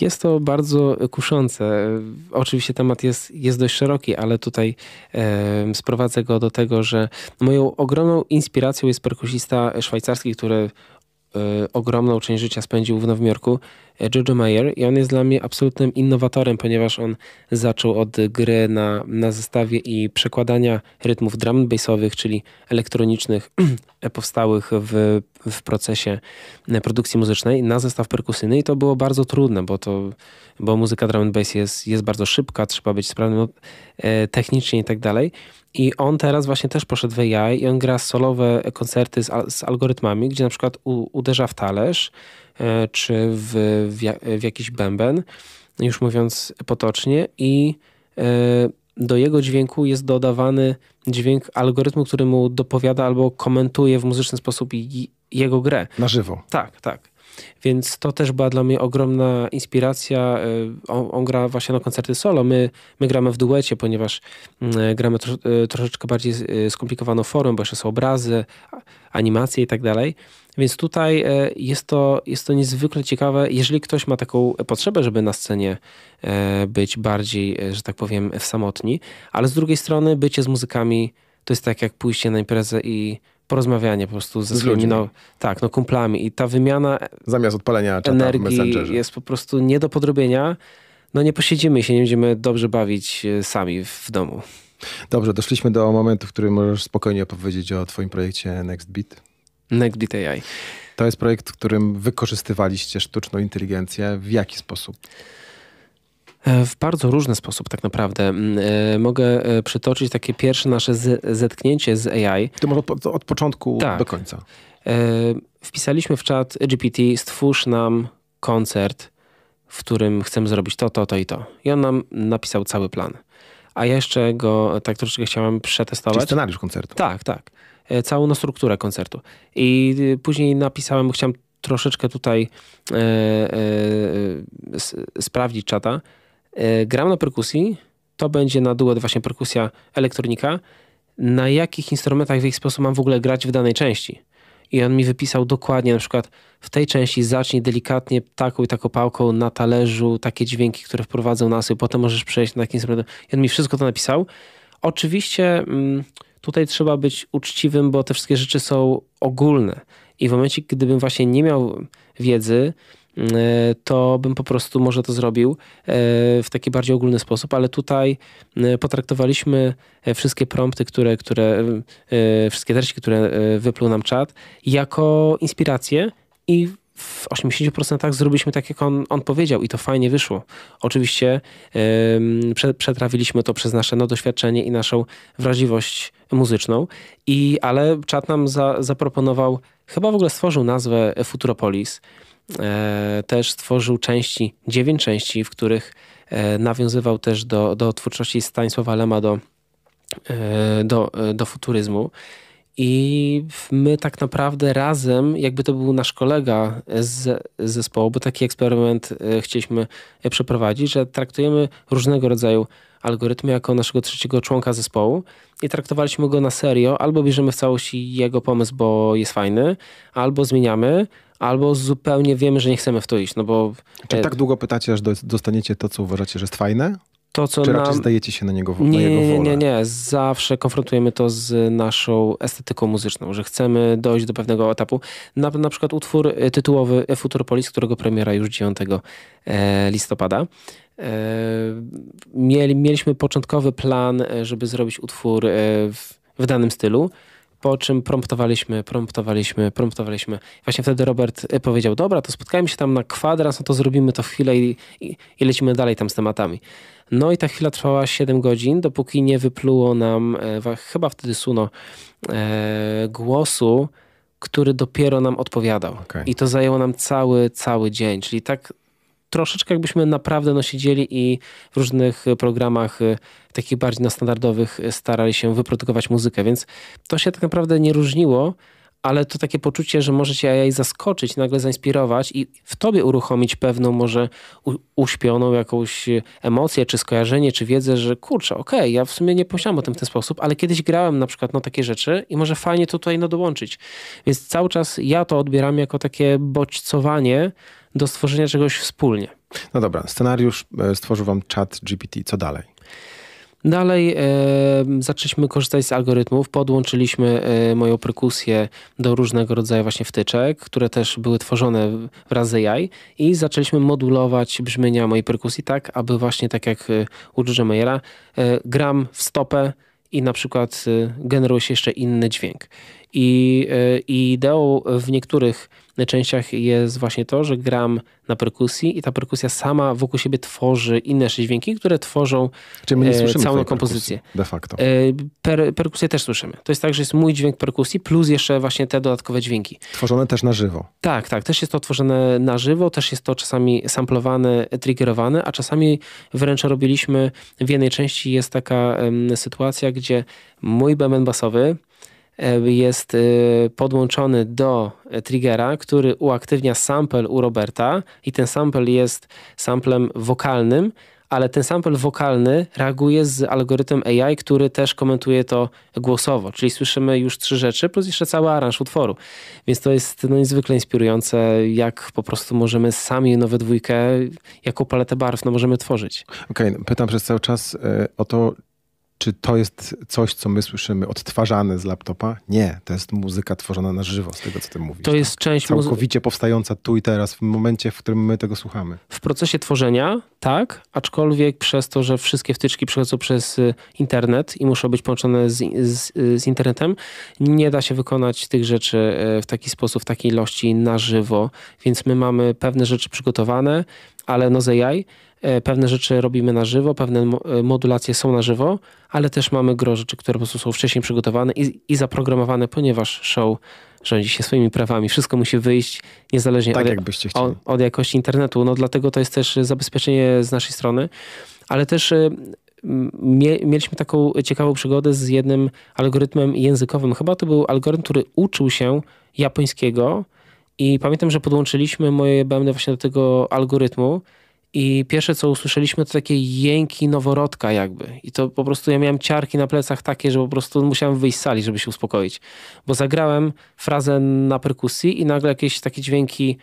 Jest to bardzo kuszące. Oczywiście temat jest, jest dość szeroki, ale tutaj e, sprowadzę go do tego, że moją ogromną inspiracją jest perkusista szwajcarski, który e, ogromną część życia spędził w Nowym Jorku. Jojo Mayer i on jest dla mnie absolutnym innowatorem, ponieważ on zaczął od gry na, na zestawie i przekładania rytmów drum bassowych, czyli elektronicznych, [CLEARS THROAT] powstałych w, w procesie produkcji muzycznej na zestaw perkusyjny i to było bardzo trudne, bo to bo muzyka drum and bass jest, jest bardzo szybka, trzeba być sprawnym e, technicznie i tak dalej. I on teraz właśnie też poszedł w AI i on gra solowe koncerty z, z algorytmami, gdzie na przykład u, uderza w talerz, E, czy w, w, w jakiś bęben, już mówiąc potocznie, i e, do jego dźwięku jest dodawany dźwięk algorytmu, który mu dopowiada albo komentuje w muzyczny sposób jego grę. Na żywo. Tak, tak. Więc to też była dla mnie ogromna inspiracja. E, on, on, gra właśnie na koncerty solo. My, my gramy w duecie, ponieważ mm, gramy tro, troszeczkę bardziej skomplikowaną formę, bo jeszcze są obrazy, animacje i tak dalej. Więc tutaj e, jest to, jest to niezwykle ciekawe. Jeżeli ktoś ma taką potrzebę, żeby na scenie e, być bardziej, e, że tak powiem, w samotni, ale z drugiej strony bycie z muzykami to jest tak jak pójście na imprezę i porozmawianie po prostu ze swoimi no, tak, no, kumplami i ta wymiana zamiast odpalenia energii jest po prostu nie do podrobienia. No nie posiedzimy się, nie będziemy dobrze bawić sami w domu. Dobrze, doszliśmy do momentu, w którym możesz spokojnie opowiedzieć o twoim projekcie Next Beat. Next AI. To jest projekt, w którym wykorzystywaliście sztuczną inteligencję. W jaki sposób? E, w bardzo różny sposób, tak naprawdę. Mm, e, mogę e, przytoczyć takie pierwsze nasze zetknięcie z AI. To może od początku tak. do końca. Wpisaliśmy w czat GPT: Stwórz nam koncert, w którym chcemy zrobić to, to, to i to. I on nam napisał cały plan. A jeszcze go tak troszeczkę chciałem przetestować. Czyli scenariusz koncertu. Tak, tak. E, całą no, strukturę koncertu. I y, później napisałem, chciałem troszeczkę tutaj e, e, s, sprawdzić czata. E, gram na perkusji, to będzie na duet właśnie perkusja elektronika. Na jakich instrumentach, w jaki sposób mam w ogóle grać w danej części? I on mi wypisał dokładnie, na przykład w tej części zacznij delikatnie taką i taką pałką na talerzu, takie dźwięki, które wprowadzą nasył, potem możesz przejść na taki instrument. I on mi wszystko to napisał. Oczywiście... Mm, Tutaj trzeba być uczciwym, bo te wszystkie rzeczy są ogólne. I w momencie, gdybym właśnie nie miał wiedzy, mm, e, to bym po prostu może to zrobił e, w taki bardziej ogólny sposób, ale tutaj mm, e, potraktowaliśmy wszystkie prompty, które, które wszystkie treści, które wypluł nam czat, jako inspirację i w 80% zrobiliśmy tak, jak on, on powiedział i to fajnie wyszło. Oczywiście yy, przetrawiliśmy to przez nasze no, doświadczenie i naszą wrażliwość muzyczną, i, ale czat nam za, zaproponował, chyba w ogóle stworzył nazwę Futuropolis. E, też stworzył części, dziewięć części, w których e, nawiązywał też do, do twórczości Stanisława Lema, do, e, do, e, do futuryzmu. I my tak naprawdę razem, jakby to był nasz kolega z, zespołu, bo taki eksperyment e, chcieliśmy e, przeprowadzić, że traktujemy różnego rodzaju algorytmy jako naszego trzeciego członka zespołu i traktowaliśmy go na serio, albo bierzemy w całości jego pomysł, bo jest fajny, albo zmieniamy, albo zupełnie wiemy, że nie chcemy w to iść, no bo... Czy e, tak długo pytacie, aż dostaniecie to, co uważacie, że jest fajne? to, co Czy nam... raczej zdajecie się na niego nie, jego wolę? Nie, nie, nie. Zawsze konfrontujemy to z naszą estetyką muzyczną, że chcemy dojść do pewnego etapu. Na, na przykład utwór tytułowy e Futuropolis, którego premiera już 9 e, listopada. E, mieli, mieliśmy początkowy plan, e, żeby zrobić utwór w, w danym stylu po czym promptowaliśmy, promptowaliśmy, promptowaliśmy. Właśnie wtedy Robert powiedział, dobra, to spotkajmy się tam na kwadrans, no to zrobimy to w chwilę i, i, i lecimy dalej tam z tematami. No i ta chwila trwała 7 godzin, dopóki nie wypluło nam, e, chyba wtedy Suno, e, głosu, który dopiero nam odpowiadał. Okay. I to zajęło nam cały, cały dzień. Czyli tak troszeczkę jakbyśmy naprawdę no, siedzieli i w różnych programach e, takich bardziej no, standardowych starali się wyprodukować muzykę, więc to się tak naprawdę nie różniło ale to takie poczucie, że może cię AI zaskoczyć, nagle zainspirować i w tobie uruchomić pewną może uśpioną jakąś emocję, czy skojarzenie, czy wiedzę, że kurczę, okej, okay, ja w sumie nie pomyślałem o tym w ten sposób, ale kiedyś grałem na przykład na takie rzeczy i może fajnie to tutaj no dołączyć. Więc cały czas ja to odbieram jako takie bodźcowanie do stworzenia czegoś wspólnie. No dobra, scenariusz e, stworzył wam chat GPT, co dalej? Dalej e, zaczęliśmy korzystać z algorytmów, podłączyliśmy e, moją perkusję do różnego rodzaju właśnie wtyczek, które też były tworzone wraz z AI i zaczęliśmy modulować brzmienia mojej perkusji tak, aby właśnie tak jak e, u George'a Mayera gram w stopę i na przykład generuje się jeszcze inny dźwięk. I, e, I ideą w niektórych częściach jest właśnie to, że gram na perkusji i ta perkusja sama wokół siebie tworzy inne dźwięki, które tworzą e, całą kompozycję. De facto. E, per, perkusję też słyszymy. To jest tak, że jest mój dźwięk perkusji plus jeszcze właśnie te dodatkowe dźwięki. Tworzone też na żywo. Tak, tak. Też jest to tworzone na żywo, też jest to czasami samplowane, triggerowane, a czasami wręcz robiliśmy, w jednej części jest taka um, sytuacja, gdzie mój bęben basowy E, jest e, podłączony do e, triggera, który uaktywnia sample u Roberta i ten sample jest samplem wokalnym, ale ten sample wokalny reaguje z algorytmem AI, który też komentuje to głosowo, czyli słyszymy już trzy rzeczy, plus jeszcze cały aranż utworu. Więc to jest no, niezwykle inspirujące, jak po prostu możemy sami nowe dwójkę, jaką paletę barw no, możemy tworzyć. Okej, okay, pytam przez cały czas o to, czy to jest coś, co my słyszymy odtwarzane z laptopa? Nie, to jest muzyka tworzona na żywo, z tego co ty mówisz. To tak. jest tak? część Całkowicie powstająca tu i teraz, w momencie, w którym my tego słuchamy. W procesie tworzenia, tak, aczkolwiek przez to, że wszystkie wtyczki przechodzą przez y, internet i muszą być połączone z, z, y, z internetem, nie da się wykonać tych rzeczy y, w taki sposób, w takiej ilości na żywo, więc my mamy pewne rzeczy przygotowane, ale no z AI E, pewne rzeczy robimy na żywo, pewne e, modulacje są na żywo, ale też mamy gro rzeczy, które po prostu są wcześniej przygotowane i, i zaprogramowane, ponieważ show rządzi się swoimi prawami. Wszystko musi wyjść niezależnie tak, od, od, od jakości internetu. No dlatego to jest też zabezpieczenie z naszej strony, ale też e, mieliśmy taką ciekawą przygodę z jednym algorytmem językowym. Chyba to był algorytm, który uczył się japońskiego i pamiętam, że podłączyliśmy moje BMW właśnie do tego algorytmu i pierwsze, co usłyszeliśmy, to takie jęki noworodka jakby. I to po prostu ja miałem ciarki na plecach takie, że po prostu musiałem wyjść z sali, żeby się uspokoić. Bo zagrałem frazę na perkusji i nagle jakieś takie dźwięki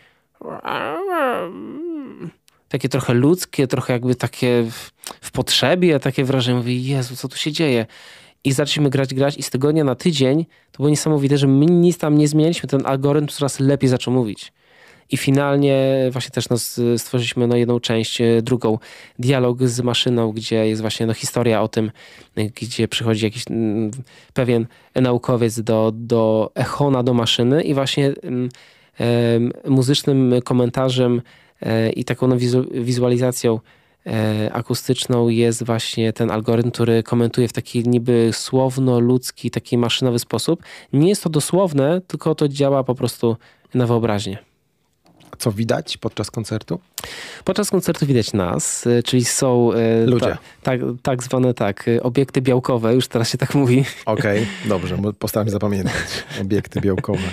takie trochę ludzkie, trochę jakby takie w, w potrzebie, takie wrażenie. Mówię, Jezu, co tu się dzieje? I zaczęliśmy grać, grać i z tygodnia na tydzień to było niesamowite, że my nic tam nie zmieniliśmy. Ten algorytm coraz lepiej zaczął mówić. I finalnie właśnie też no, stworzyliśmy no, jedną część, e, drugą, dialog z maszyną, gdzie jest właśnie no, historia o tym, e, gdzie przychodzi jakiś mm, pewien naukowiec do, do Echona, do maszyny i właśnie mm, muzycznym komentarzem e, i taką no, wizualizacją akustyczną jest właśnie ten algorytm, który komentuje w taki niby słowno-ludzki, taki maszynowy sposób. Nie jest to dosłowne, tylko to działa po prostu na wyobraźnię. Co widać podczas koncertu? Podczas koncertu widać nas, y, czyli są y, Ludzie. Ta, tak, tak zwane tak, y, obiekty białkowe, już teraz się tak mówi. Okej, okay, dobrze, postaram się zapamiętać. [LAUGHS] Obiekty białkowe.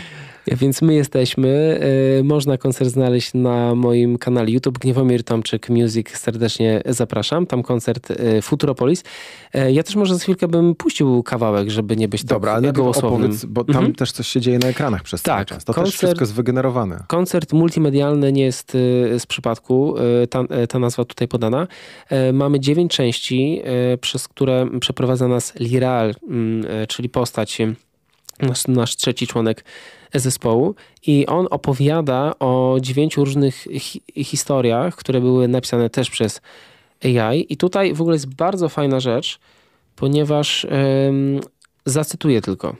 Więc my jesteśmy. Y, można koncert znaleźć na moim kanale YouTube Gniewomir Tomczyk Music. Serdecznie zapraszam. Tam koncert y, Futuropolis. Y, ja też może za chwilkę bym puścił kawałek, żeby nie być Dobra, tak ale gołosłownym. Opowiedz, bo tam mhm. też coś się dzieje na ekranach przez tak, cały czas. To koncert, też wszystko jest wygenerowane. Koncert multimedialny nie jest z przypadku. Ta, ta nazwa tutaj podana. Mamy dziewięć części, przez które przeprowadza nas Liral, mm, czyli postać nasz, nasz trzeci członek zespołu i on opowiada o dziewięciu różnych hi historiach, które były napisane też przez AI. I tutaj w ogóle jest bardzo fajna rzecz, ponieważ ym, zacytuję tylko,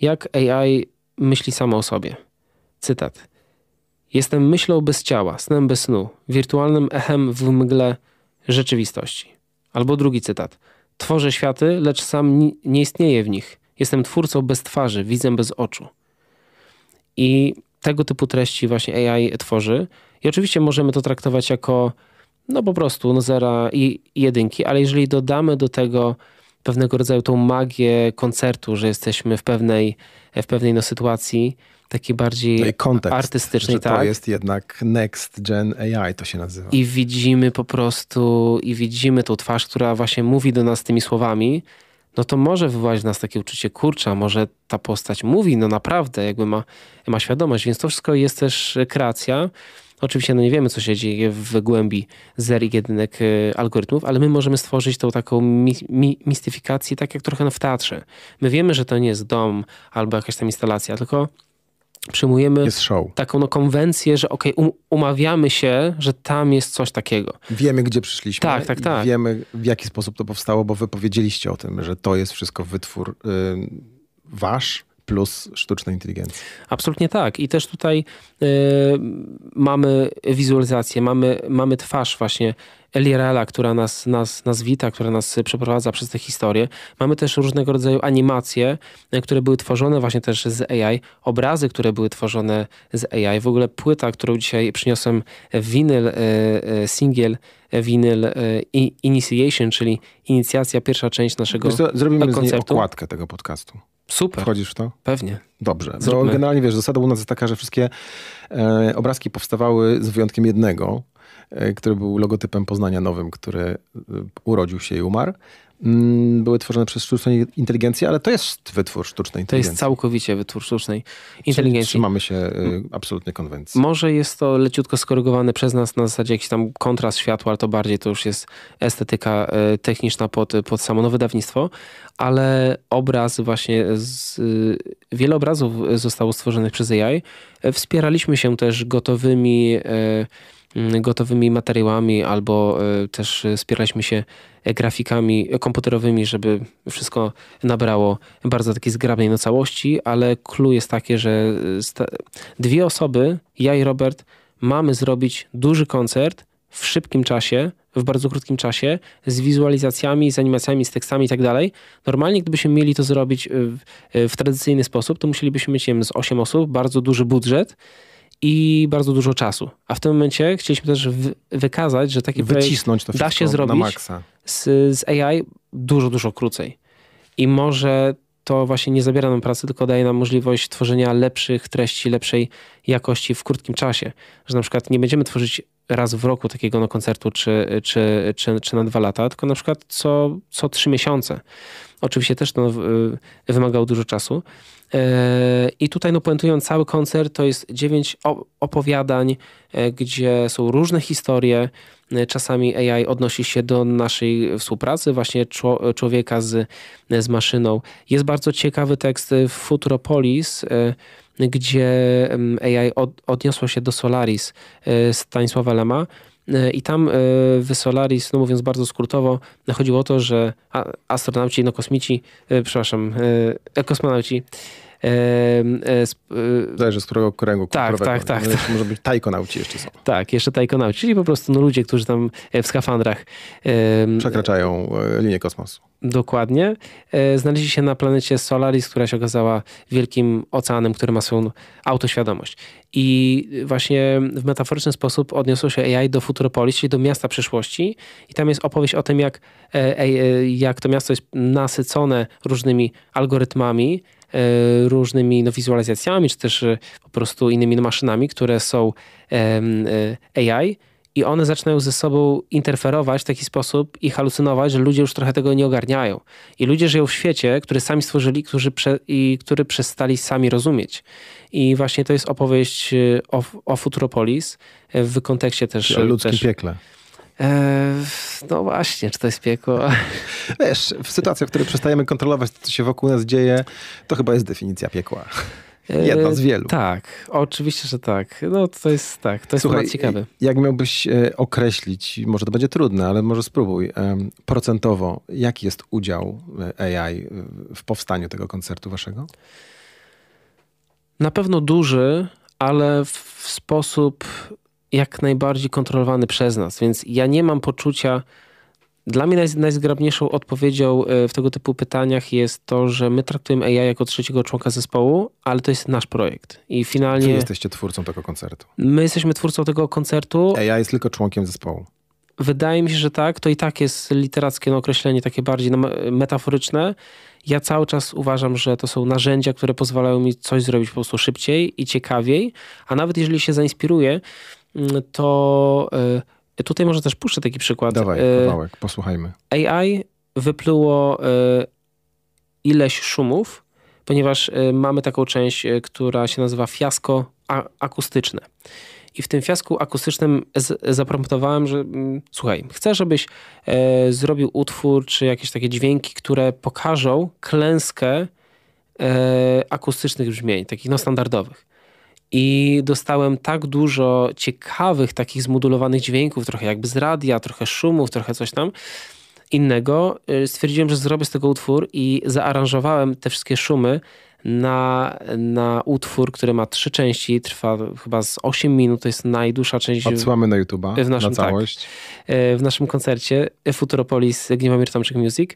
jak AI myśli samo o sobie. Cytat. Jestem myślą bez ciała, snem bez snu, wirtualnym echem w mgle rzeczywistości. Albo drugi cytat. Tworzę światy, lecz sam nie istnieję w nich. Jestem twórcą bez twarzy, widzę bez oczu. I tego typu treści właśnie AI tworzy. I oczywiście możemy to traktować jako no po prostu no zera i jedynki, ale jeżeli dodamy do tego pewnego rodzaju tą magię koncertu, że jesteśmy w pewnej, w pewnej no sytuacji, takiej bardziej no kontekst, artystycznej. Że tak? to jest jednak Next Gen AI, to się nazywa. I widzimy po prostu, i widzimy tą twarz, która właśnie mówi do nas tymi słowami, no to może wywołać w nas takie uczucie kurcza, może ta postać mówi, no naprawdę, jakby ma, ma świadomość, więc to wszystko jest też kreacja. Oczywiście no nie wiemy, co się dzieje w głębi zer i jedynek e, algorytmów, ale my możemy stworzyć tą taką mi, mi, mistyfikację, tak jak trochę no w teatrze. My wiemy, że to nie jest dom albo jakaś tam instalacja, tylko przyjmujemy taką no, konwencję, że okej, okay, um, umawiamy się, że tam jest coś takiego. Wiemy, gdzie przyszliśmy. Tak, tak, tak. Wiemy, w jaki sposób to powstało, bo wy powiedzieliście o tym, że to jest wszystko wytwór y, wasz plus sztucznej inteligencji. Absolutnie tak. I też tutaj y, mamy wizualizację, mamy, mamy twarz właśnie Elirela, która nas, nas, nas wita, która nas y, przeprowadza przez tę historię. Mamy też różnego rodzaju animacje, y, które były tworzone właśnie też z AI, obrazy, które były tworzone z AI. W ogóle płyta, którą dzisiaj przyniosłem, y, winyl, singiel, winyl Initiation, czyli inicjacja, pierwsza część naszego Wiesz, zrobimy koncertu. Zrobimy okładkę tego podcastu. Super. Wchodzisz w to? Pewnie. Dobrze. Zróbmy. Bo generalnie wiesz, zasada u nas jest taka, że wszystkie e, obrazki powstawały z wyjątkiem jednego, E, który był logotypem Poznania Nowym, który e, urodził się i umarł. Mm, były tworzone przez sztuczną inteligencję, ale to jest wytwór sztucznej inteligencji. To jest całkowicie wytwór sztucznej inteligencji. Czyli trzymamy się e, absolutnie konwencji. Może jest to leciutko skorygowane przez nas na zasadzie jakiś tam kontrast światła, ale to bardziej to już jest estetyka techniczna pod, pod samo nowe wydawnictwo, ale obraz właśnie z, wiele obrazów zostało stworzonych przez AI. Wspieraliśmy się też gotowymi Mm, gotowymi materiałami albo e, też e, spieraliśmy się e, grafikami komputerowymi, żeby wszystko nabrało bardzo takiej zgrabnej na całości, ale clue jest takie, że dwie osoby, ja i Robert, mamy zrobić duży koncert w szybkim czasie, w bardzo krótkim czasie, z wizualizacjami, z animacjami, z tekstami i tak dalej. Normalnie, gdybyśmy mieli to zrobić w, w tradycyjny sposób, to musielibyśmy mieć, nie wiem, z 8 osób, bardzo duży budżet, i bardzo dużo czasu. A w tym momencie chcieliśmy też wykazać, że taki Wycisnąć projekt da się zrobić z, z AI dużo, dużo krócej. I może to właśnie nie zabiera nam pracy, tylko daje nam możliwość tworzenia lepszych treści, lepszej jakości w krótkim czasie. Że na przykład nie będziemy tworzyć raz w roku takiego no, koncertu czy, czy, czy, czy na dwa lata, tylko na przykład co, co trzy miesiące. Oczywiście też to no, y, wymagało dużo czasu. Y, I tutaj no, puentując cały koncert, to jest dziewięć opowiadań, y, gdzie są różne historie. Czasami AI odnosi się do naszej współpracy, właśnie człowieka z, z maszyną. Jest bardzo ciekawy tekst Futuropolis gdzie AI od, odniosło się do Solaris e, Stanisława Lema. E, I tam e, w Solaris, no mówiąc bardzo skrótowo, chodziło o to, że astronauci, no kosmici, przepraszam, kosmonauci E, e, Zależy z którego kręgu Tak, tak, tak. tak. Może być tajkonauci jeszcze są. [LAUGHS] Tak, jeszcze tajkonauci, czyli po prostu no, ludzie, którzy tam e, w skafandrach... Przekraczają linię kosmosu. Dokładnie. Znaleźli się na planecie Solaris, która się okazała wielkim oceanem, który ma swoją autoświadomość. I właśnie w metaforyczny sposób odniosło się AI do Futuropolis, czyli do miasta przyszłości. I tam jest opowieść o tym, jak, jak to miasto jest nasycone różnymi algorytmami, E, różnymi no, wizualizacjami, czy też e, po prostu innymi no, maszynami, które są e, AI i one zaczynają ze sobą interferować w taki sposób i halucynować, że ludzie już trochę tego nie ogarniają. I ludzie żyją w świecie, który sami stworzyli którzy prze, i który przestali sami rozumieć. I właśnie to jest opowieść o, o Futuropolis w kontekście też... O ludzkim też, piekle. E, no właśnie, czy to jest piekło? [LAUGHS] Wiesz, w sytuacji, w której przestajemy kontrolować to, co się wokół nas dzieje, to chyba jest definicja piekła. E, Jedna z wielu. Tak, oczywiście, że tak. No to jest tak, to jest Słuchaj, ciekawy. Jak miałbyś e, określić, może to będzie trudne, ale może spróbuj, procentowo, jaki jest udział AI w powstaniu tego koncertu waszego? Na pewno duży, ale w sposób jak najbardziej kontrolowany przez nas, więc ja nie mam poczucia. Dla mnie najzgrabniejszą odpowiedzią e, w tego typu pytaniach jest to, że my traktujemy AI jako trzeciego członka zespołu, ale to jest nasz projekt. I finalnie. ty jesteście twórcą tego koncertu. My jesteśmy twórcą tego koncertu. AI jest tylko członkiem zespołu. Wydaje mi się, że tak. To i tak jest literackie no, określenie, takie bardziej e, metaforyczne. Ja cały czas uważam, że to są narzędzia, które pozwalają mi coś zrobić po prostu szybciej i ciekawiej, a nawet jeżeli się zainspiruję, to y, tutaj może też puszczę taki przykład. Dawaj, y, kawałek, posłuchajmy. AI wypluło y, ileś szumów, ponieważ mamy taką część, która się nazywa fiasko akustyczne. I w tym fiasku akustycznym zaproponowałem, że mm, słuchaj, chcę, żebyś e, zrobił utwór czy jakieś takie dźwięki, które pokażą klęskę e, akustycznych brzmień, takich no standardowych i dostałem tak dużo ciekawych, takich zmodulowanych dźwięków, trochę jakby z radia, trochę szumów, trochę coś tam innego. Y, stwierdziłem, że zrobię z tego utwór i zaaranżowałem te wszystkie szumy na, na utwór, który ma trzy części, trwa chyba z 8 minut, to jest najdłuższa część. Odsyłamy na YouTube'a, w na tak, całość. Tak, w naszym koncercie Futuropolis Gniewomir Tomczyk Music.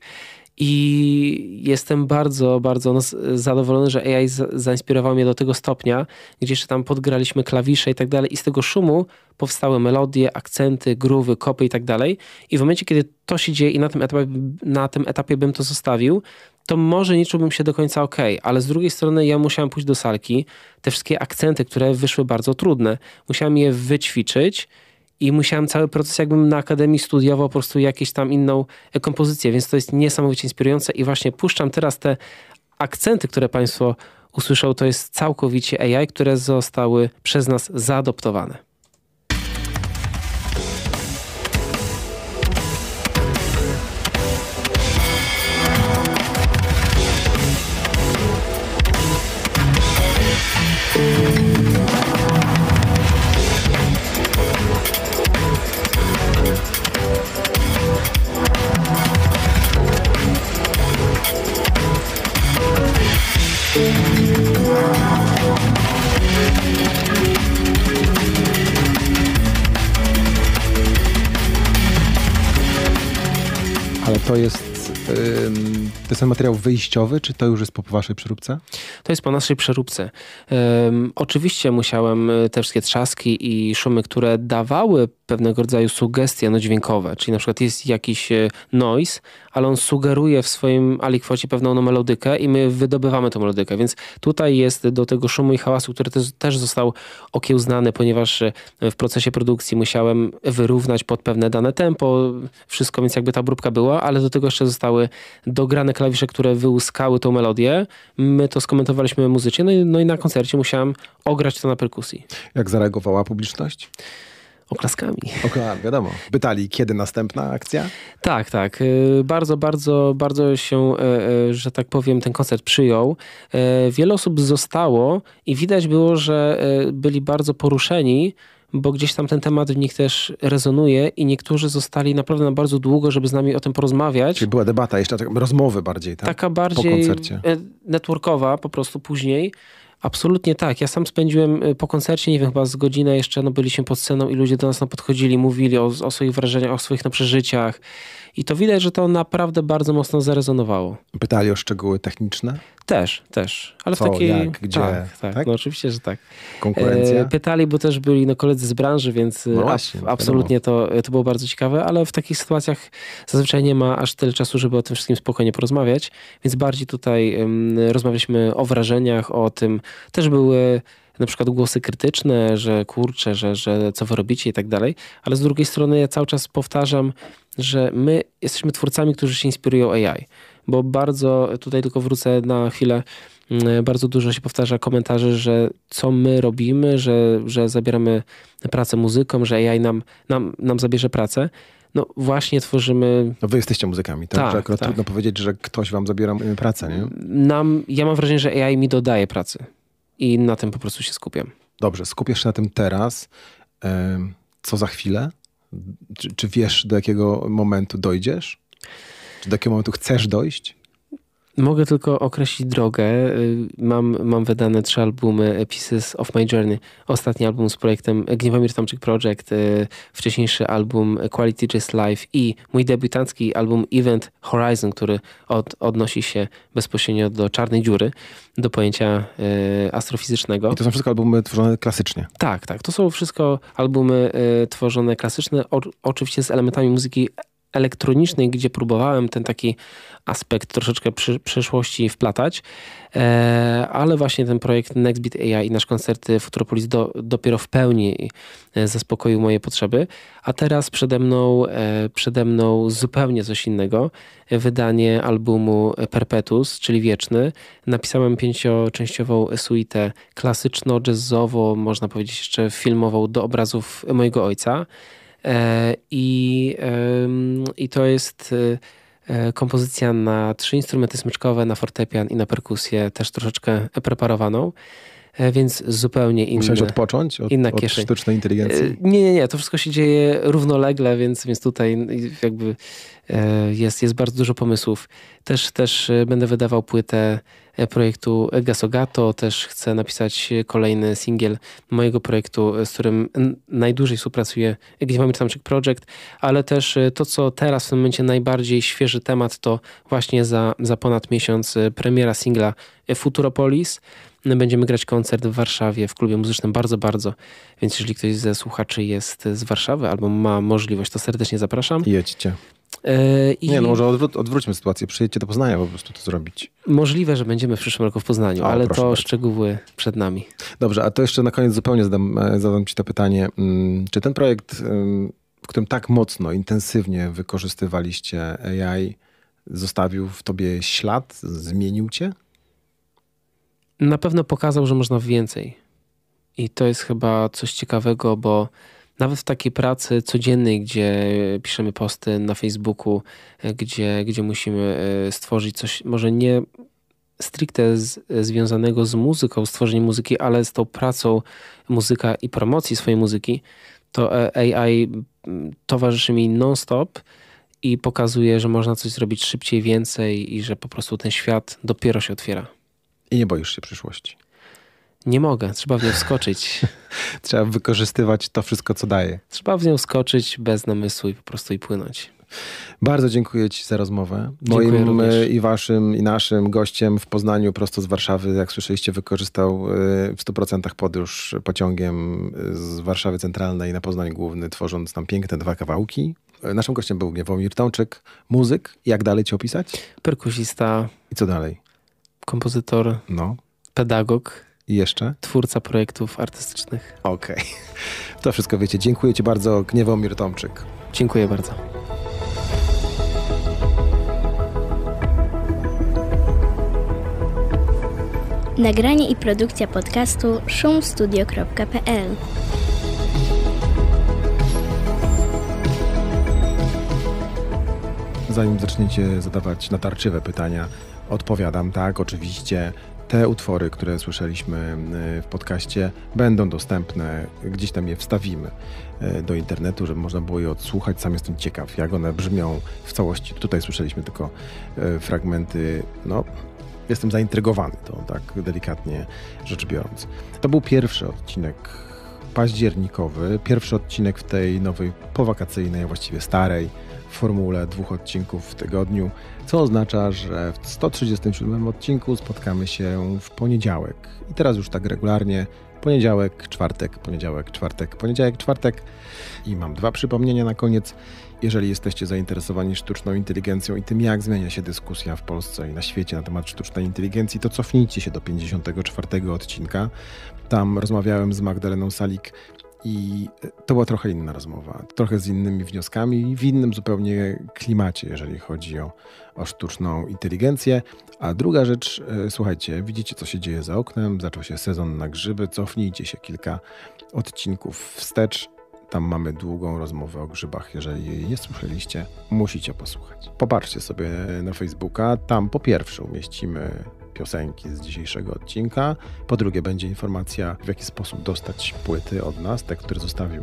I jestem bardzo, bardzo no, zadowolony, że AI zainspirował mnie do tego stopnia, gdzie jeszcze tam podgraliśmy klawisze i tak dalej. I z tego szumu powstały melodie, akcenty, gruwy, kopy i tak dalej. I w momencie, kiedy to się dzieje i na tym etapie, na tym etapie bym to zostawił, to może nie czułbym się do końca ok, ale z drugiej strony ja musiałem pójść do salki. Te wszystkie akcenty, które wyszły bardzo trudne, musiałem je wyćwiczyć i musiałem cały proces, jakbym na akademii studiował po prostu jakieś tam inną e, kompozycję, więc to jest niesamowicie inspirujące i właśnie puszczam teraz te akcenty, które Państwo usłyszał, to jest całkowicie AI, które zostały przez nas zaadoptowane. materiał wyjściowy, czy to już jest po waszej przeróbce? to jest po naszej przeróbce. Um, oczywiście musiałem e, te wszystkie trzaski i szumy, które dawały pewnego rodzaju sugestie no, dźwiękowe, czyli na przykład jest jakiś e, noise, ale on sugeruje w swoim alikwocie pewną no, melodykę i my wydobywamy tą melodykę, więc tutaj jest do tego szumu i hałasu, który też, też został okiełznany, ponieważ e, w procesie produkcji musiałem wyrównać pod pewne dane tempo, wszystko, więc jakby ta obróbka była, ale do tego jeszcze zostały dograne klawisze, które wyłuskały tą melodię. My to skomentowaliśmy koncertowaliśmy muzycznie, no i, no i na koncercie musiałem ograć to na perkusji. Jak zareagowała publiczność? oklaskami. Oklaskami, wiadomo. Pytali, kiedy następna akcja? Tak, tak. Y, bardzo, bardzo, bardzo się, y, y, że tak powiem, ten koncert przyjął. Wiele osób zostało i widać było, że byli bardzo poruszeni bo gdzieś tam ten temat w nich też rezonuje i niektórzy zostali naprawdę na bardzo długo, żeby z nami o tym porozmawiać. Czyli była debata, jeszcze tak, rozmowy bardziej, tak? Taka bardziej po koncercie. E, networkowa po prostu później. Absolutnie tak. Ja sam spędziłem e, po koncercie, nie wiem, chyba z godzinę jeszcze no, byliśmy pod sceną i ludzie do nas no, podchodzili, mówili o, o swoich wrażeniach, o swoich no, przeżyciach i to widać, że to naprawdę bardzo mocno zarezonowało. Pytali o szczegóły techniczne? Też, też. Ale Co, w takiej. Jak, gdzie? Tak, tak, tak? No oczywiście, że tak. Konkurencja. E, pytali, bo też byli no, koledzy z branży, więc e, no właśnie, absolutnie to, e, to było bardzo ciekawe, ale w takich sytuacjach zazwyczaj nie ma aż tyle czasu, żeby o tym wszystkim spokojnie porozmawiać, więc bardziej tutaj um, rozmawialiśmy o wrażeniach, o tym. Też były na przykład głosy krytyczne, że kurczę, że, że co wy robicie i tak dalej, ale z drugiej strony ja cały czas powtarzam, że my jesteśmy twórcami, którzy się inspirują AI, bo bardzo, tutaj tylko wrócę na chwilę, mm, bardzo dużo się powtarza komentarzy, że co my robimy, że, że zabieramy pracę muzykom, że AI nam, nam, nam zabierze pracę no właśnie tworzymy. No wy jesteście muzykami, tak? tak akurat tak. trudno powiedzieć, że ktoś wam zabiera y, pracę, nie? Nam, ja mam wrażenie, że AI mi dodaje pracy i na tym po prostu się skupiam. Dobrze, skupiasz się na tym teraz. Co za chwilę? Czy, czy wiesz, do jakiego momentu dojdziesz? Czy do jakiego momentu chcesz dojść? Mogę tylko określić drogę. Y, mam, mam wydane trzy albumy y, Pieces of My Journey. Ostatni album z projektem Gniewomir Tomczyk Project, y, wcześniejszy album Quality Just Life i mój debiutancki album Event Horizon, który od, odnosi się bezpośrednio do czarnej dziury, do pojęcia astrofizycznego. I to są wszystko albumy tworzone klasycznie? Tak, tak. To są wszystko albumy tworzone klasyczne, o, oczywiście z elementami muzyki elektronicznej, gdzie próbowałem ten taki aspekt troszeczkę przy, przyszłości wplatać, e, ale właśnie ten projekt NextBeat AI i nasz koncert Futuropolis do, dopiero w pełni e, zaspokoił moje potrzeby, a teraz przede mną, e, przede mną zupełnie coś innego, wydanie albumu Perpetus, czyli Wieczny. Napisałem pięcioczęściową suite klasyczno-jazzowo, można powiedzieć jeszcze filmową do obrazów mojego ojca, E, I, i to jest e, e, kompozycja na trzy instrumenty smyczkowe, na fortepian i na perkusję, też troszeczkę preparowaną. Więc zupełnie inna. Musiałeś odpocząć od, inna od sztucznej inteligencji? Nie, nie, nie. To wszystko się dzieje równolegle, więc, więc tutaj jakby jest, jest bardzo dużo pomysłów. Też, też będę wydawał płytę E, projektu Gasogato. Też chcę napisać kolejny singiel mojego projektu, e, z którym najdłużej współpracuję, gdzie mamy projekt, Project, ale też e, to, co teraz w tym momencie najbardziej świeży temat, to właśnie za, za ponad miesiąc premiera singla Futuropolis. Będziemy grać koncert w Warszawie w klubie muzycznym bardzo, bardzo. Więc jeżeli ktoś ze słuchaczy jest z Warszawy albo ma możliwość, to serdecznie zapraszam. Jedźcie. E, I nie, no może odwró- odwróćmy sytuację. Przyjedźcie do Poznania po prostu to zrobić. Możliwe, że będziemy w przyszłym roku w Poznaniu, o, ale to bardzo. szczegóły przed nami. Dobrze, a to jeszcze na koniec zupełnie zadam, e, zadam Ci to pytanie. Mm, czy ten projekt, w którym tak mocno, intensywnie wykorzystywaliście AI, zostawił w Tobie ślad, zmienił Cię? Na pewno pokazał, że można więcej. I to jest chyba coś ciekawego, bo nawet w takiej pracy codziennej, gdzie piszemy posty na Facebooku, e, gdzie, gdzie musimy e, stworzyć coś, może nie stricte z, związanego z muzyką, stworzeniem muzyki, ale z tą pracą muzyka i promocji swojej muzyki, to e, AI towarzyszy mi non-stop i pokazuje, że można coś zrobić szybciej, więcej i że po prostu ten świat dopiero się otwiera. I nie boisz się przyszłości. Nie mogę, trzeba w nią wskoczyć. [LAUGHS] trzeba wykorzystywać to wszystko, co daje. Trzeba w nią skoczyć bez namysłu i po prostu i płynąć. Bardzo dziękuję Ci za rozmowę. Dziękuję Moim e, i Waszym i naszym gościem w Poznaniu prosto z Warszawy, jak słyszeliście, wykorzystał e, w 100% podróż pociągiem e, z Warszawy Centralnej na Poznań Główny, tworząc tam piękne dwa kawałki. Naszym gościem był Gniewomir Tomczyk, muzyk. Jak dalej Cię opisać? Perkusista. I co dalej? Kompozytor. No. Pedagog. I jeszcze? Twórca projektów artystycznych. Okej. Okay. [LAUGHS] To wszystko wiecie. Dziękuję Ci bardzo, Gniewomir Tomczyk. Dziękuję bardzo. Nagranie i produkcja podcastu szumstudio.pl Zanim zaczniecie zadawać natarczywe pytania, odpowiadam tak, oczywiście te utwory, które słyszeliśmy e, w podcaście, będą dostępne, gdzieś tam je wstawimy e, do internetu, żeby można było je odsłuchać. Sam jestem ciekaw, jak one brzmią w całości. Tutaj słyszeliśmy tylko e, fragmenty, no, jestem zaintrygowany, to tak delikatnie rzecz biorąc. To był pierwszy odcinek październikowy, pierwszy odcinek w tej nowej, powakacyjnej, a właściwie starej formule dwóch odcinków w tygodniu, co oznacza, że w 137 odcinku spotkamy się w poniedziałek. I teraz już tak regularnie poniedziałek, czwartek, poniedziałek, czwartek, poniedziałek, czwartek. I mam dwa przypomnienia na koniec. Jeżeli jesteście zainteresowani sztuczną inteligencją i tym, jak zmienia się dyskusja w Polsce i na świecie na temat sztucznej inteligencji, to cofnijcie się do 54 odcinka. Tam rozmawiałem z Magdaleną Salik, i e, to była trochę inna rozmowa, trochę z innymi wnioskami, w innym zupełnie klimacie, jeżeli chodzi o, o sztuczną inteligencję. A druga rzecz, e, słuchajcie, widzicie co się dzieje za oknem, zaczął się sezon na grzyby, cofnijcie się kilka odcinków wstecz. Tam mamy długą rozmowę o grzybach. Jeżeli jej nie słyszeliście, musicie posłuchać. Popatrzcie sobie na Facebooka. Tam po pierwsze umieścimy piosenki z dzisiejszego odcinka. Po drugie, będzie informacja, w jaki sposób dostać płyty od nas, te, które zostawił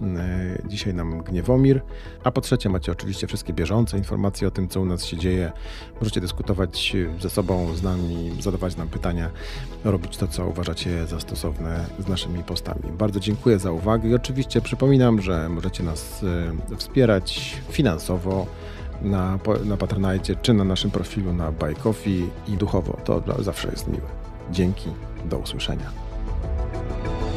mm, e, dzisiaj nam Gniewomir. A po trzecie, macie oczywiście wszystkie bieżące informacje o tym, co u nas się dzieje. Możecie dyskutować ze sobą, z nami, zadawać nam pytania, robić to, co uważacie za stosowne z naszymi postami. Bardzo dziękuję za uwagę i oczywiście przypominam, że możecie nas e, wspierać finansowo na, na Patronite czy na naszym profilu na Bajkofi i duchowo. To zawsze jest miłe. Dzięki, do usłyszenia.